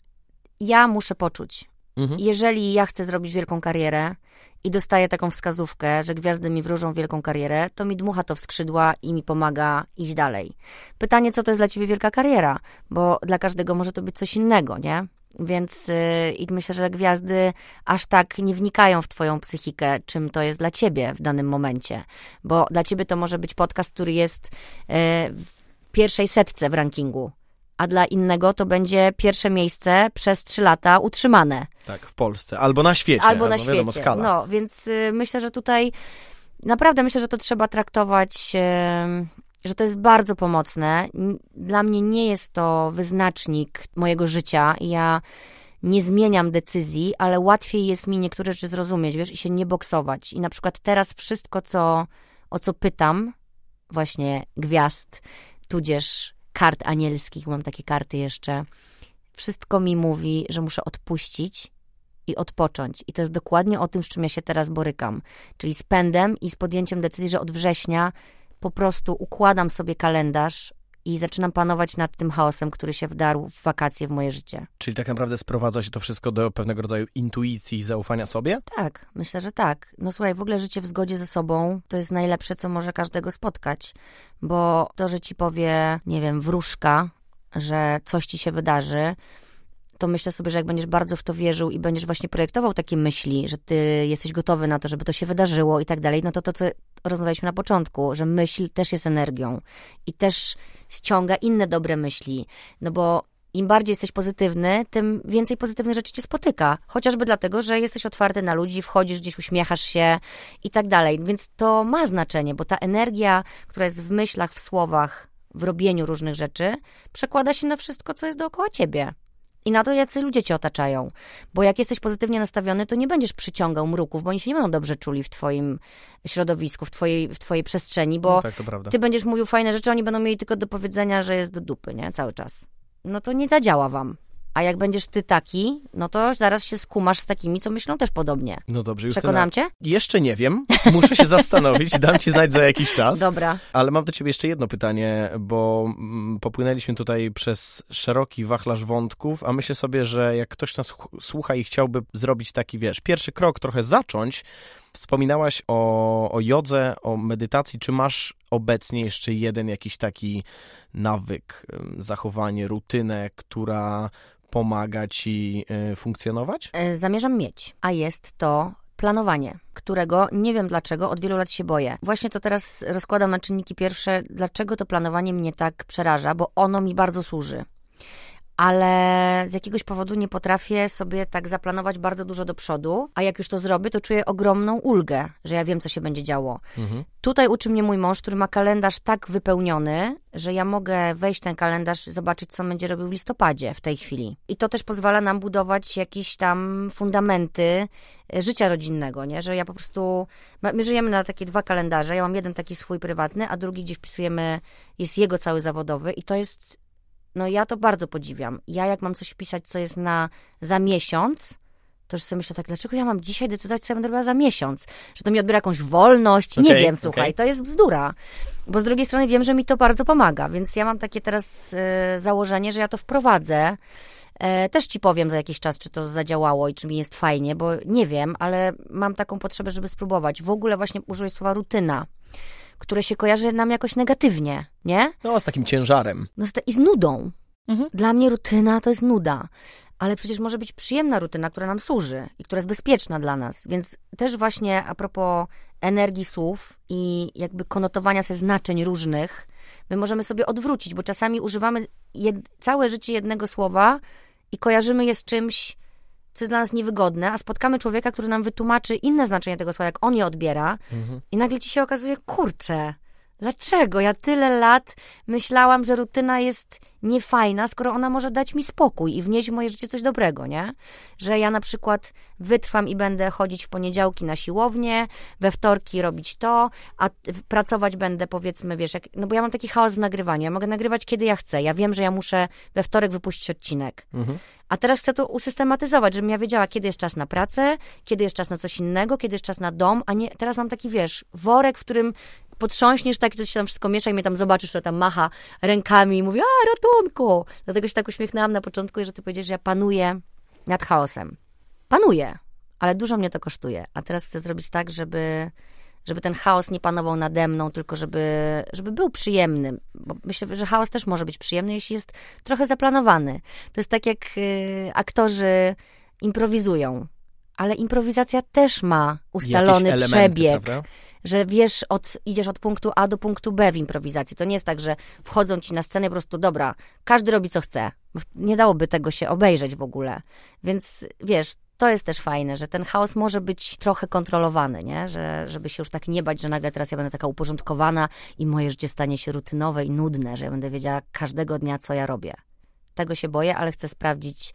ja muszę poczuć. Mhm. Jeżeli ja chcę zrobić wielką karierę, i dostaję taką wskazówkę, że gwiazdy mi wróżą wielką karierę, to mi dmucha to w skrzydła i mi pomaga iść dalej. Pytanie, co to jest dla ciebie wielka kariera? Bo dla każdego może to być coś innego, nie? Więc y, i myślę, że gwiazdy aż tak nie wnikają w Twoją psychikę, czym to jest dla Ciebie w danym momencie. Bo dla Ciebie to może być podcast, który jest y, w pierwszej setce w rankingu, a dla innego to będzie pierwsze miejsce przez trzy lata utrzymane. Tak, w Polsce. Albo na świecie. Albo, albo na świecie. Wiadomo, skala. No, więc y, myślę, że tutaj naprawdę myślę, że to trzeba traktować że to jest bardzo pomocne. Dla mnie nie jest to wyznacznik mojego życia. Ja nie zmieniam decyzji, ale łatwiej jest mi niektóre rzeczy zrozumieć, wiesz, i się nie boksować. I na przykład teraz wszystko, co, o co pytam, właśnie gwiazd, tudzież kart anielskich, mam takie karty jeszcze, wszystko mi mówi, że muszę odpuścić i odpocząć. I to jest dokładnie o tym, z czym ja się teraz borykam. Czyli z pędem i z podjęciem decyzji, że od września po prostu układam sobie kalendarz i zaczynam panować nad tym chaosem, który się wdarł w wakacje w moje życie. Czyli tak naprawdę sprowadza się to wszystko do pewnego rodzaju intuicji i zaufania sobie? Tak, myślę, że tak. No słuchaj, w ogóle życie w zgodzie ze sobą to jest najlepsze, co może każdego spotkać, bo to, że ci powie, nie wiem, wróżka, że coś ci się wydarzy, to myślę sobie, że jak będziesz bardzo w to wierzył i będziesz właśnie projektował takie myśli, że ty jesteś gotowy na to, żeby to się wydarzyło i tak dalej, no to to, co rozmawialiśmy na początku, że myśl też jest energią i też ściąga inne dobre myśli, no bo im bardziej jesteś pozytywny, tym więcej pozytywnych rzeczy cię spotyka. Chociażby dlatego, że jesteś otwarty na ludzi, wchodzisz gdzieś, uśmiechasz się i tak dalej. Więc to ma znaczenie, bo ta energia, która jest w myślach, w słowach, w robieniu różnych rzeczy, przekłada się na wszystko, co jest dookoła ciebie i na to, jacy ludzie cię otaczają. Bo jak jesteś pozytywnie nastawiony, to nie będziesz przyciągał mruków, bo oni się nie będą dobrze czuli w twoim środowisku, w twojej, w twojej przestrzeni, bo no tak, ty będziesz mówił fajne rzeczy, oni będą mieli tylko do powiedzenia, że jest do dupy, nie? Cały czas. No to nie zadziała wam. A jak będziesz ty taki, no to zaraz się skumasz z takimi, co myślą też podobnie. No dobrze, już Przekonam cię? Jeszcze nie wiem. Muszę się zastanowić. Dam ci znać za jakiś czas. Dobra. Ale mam do ciebie jeszcze jedno pytanie, bo mm, popłynęliśmy tutaj przez szeroki wachlarz wątków, a myślę sobie, że jak ktoś nas słucha i chciałby zrobić taki, wiesz, pierwszy krok, trochę zacząć, Wspominałaś o, o jodze, o medytacji. Czy masz obecnie jeszcze jeden jakiś taki nawyk, zachowanie, rutynę, która pomaga ci y, funkcjonować? E, zamierzam mieć, a jest to planowanie, którego nie wiem dlaczego, od wielu lat się boję. Właśnie to teraz rozkładam na czynniki pierwsze, dlaczego to planowanie mnie tak przeraża, bo ono mi bardzo służy ale z jakiegoś powodu nie potrafię sobie tak zaplanować bardzo dużo do przodu, a jak już to zrobię, to czuję ogromną ulgę, że ja wiem, co się będzie działo. Mhm. Tutaj uczy mnie mój mąż, który ma kalendarz tak wypełniony, że ja mogę wejść w ten kalendarz i zobaczyć, co będzie robił w listopadzie w tej chwili. I to też pozwala nam budować jakieś tam fundamenty e, życia rodzinnego, nie? Że ja po prostu... My żyjemy na takie dwa kalendarze. Ja mam jeden taki swój prywatny, a drugi, gdzie wpisujemy, jest jego cały zawodowy i to jest no ja to bardzo podziwiam. Ja jak mam coś pisać, co jest na za miesiąc, to już sobie myślę tak, dlaczego ja mam dzisiaj decydować, co ja będę robiła za miesiąc? Że to mi odbiera jakąś wolność? Okay, nie wiem, słuchaj, to jest bzdura. Bo z drugiej strony wiem, że mi to bardzo pomaga, więc ja mam takie teraz y, założenie, że ja to wprowadzę. E, też ci powiem za jakiś czas, czy to zadziałało i czy mi jest fajnie, bo nie wiem, ale mam taką potrzebę, żeby spróbować. W ogóle właśnie użyję słowa rutyna które się kojarzy nam jakoś negatywnie, nie? No, z takim ciężarem. No, z I z nudą. Mhm. Dla mnie rutyna to jest nuda, ale przecież może być przyjemna rutyna, która nam służy i która jest bezpieczna dla nas. Więc też właśnie a propos energii słów i jakby konotowania sobie znaczeń różnych, my możemy sobie odwrócić, bo czasami używamy jed- całe życie jednego słowa i kojarzymy je z czymś co jest dla nas niewygodne, a spotkamy człowieka, który nam wytłumaczy inne znaczenie tego słowa, jak on je odbiera, mhm. i nagle ci się okazuje, kurczę, dlaczego ja tyle lat myślałam, że rutyna jest niefajna, skoro ona może dać mi spokój i wnieść w moje życie coś dobrego, nie? Że ja na przykład wytrwam i będę chodzić w poniedziałki na siłownię, we wtorki robić to, a pracować będę powiedzmy, wiesz, jak, no bo ja mam taki chaos w nagrywaniu, ja mogę nagrywać kiedy ja chcę, ja wiem, że ja muszę we wtorek wypuścić odcinek. Mhm. A teraz chcę to usystematyzować, żebym ja wiedziała, kiedy jest czas na pracę, kiedy jest czas na coś innego, kiedy jest czas na dom, a nie teraz mam taki, wiesz, worek, w którym potrząśniesz tak, to się tam wszystko miesza i mnie tam zobaczysz, która tam macha rękami i mówi, a ratunku! Dlatego się tak uśmiechnęłam na początku, że ty powiedziesz, że ja panuję nad chaosem. Panuję, ale dużo mnie to kosztuje. A teraz chcę zrobić tak, żeby, żeby ten chaos nie panował nade mną, tylko żeby, żeby był przyjemny. Bo myślę, że chaos też może być przyjemny, jeśli jest trochę zaplanowany. To jest tak, jak y, aktorzy improwizują ale improwizacja też ma ustalony przebieg. Prawda? że wiesz, od, idziesz od punktu A do punktu B w improwizacji. To nie jest tak, że wchodzą ci na scenę po prostu, dobra, każdy robi co chce. Nie dałoby tego się obejrzeć w ogóle. Więc wiesz, to jest też fajne, że ten chaos może być trochę kontrolowany, nie? Że, żeby się już tak nie bać, że nagle teraz ja będę taka uporządkowana i moje życie stanie się rutynowe i nudne, że ja będę wiedziała każdego dnia, co ja robię. Tego się boję, ale chcę sprawdzić,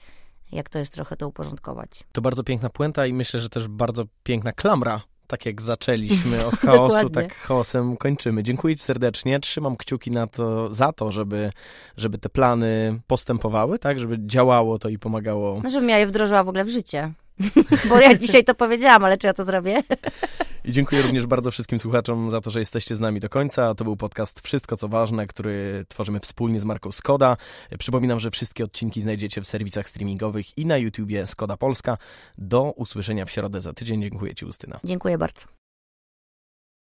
jak to jest trochę to uporządkować. To bardzo piękna puenta i myślę, że też bardzo piękna klamra tak jak zaczęliśmy od chaosu, tak chaosem kończymy. Dziękuję Ci serdecznie. Trzymam kciuki na to, za to, żeby, żeby te plany postępowały, tak? Żeby działało to i pomagało. No, żebym ja je wdrożyła w ogóle w życie. Bo ja dzisiaj to powiedziałam, ale czy ja to zrobię? I dziękuję również bardzo wszystkim słuchaczom za to, że jesteście z nami do końca. To był podcast Wszystko co ważne, który tworzymy wspólnie z marką Skoda. Przypominam, że wszystkie odcinki znajdziecie w serwisach streamingowych i na YouTubie Skoda Polska. Do usłyszenia w środę za tydzień. Dziękuję Ci, Ustyna. Dziękuję bardzo.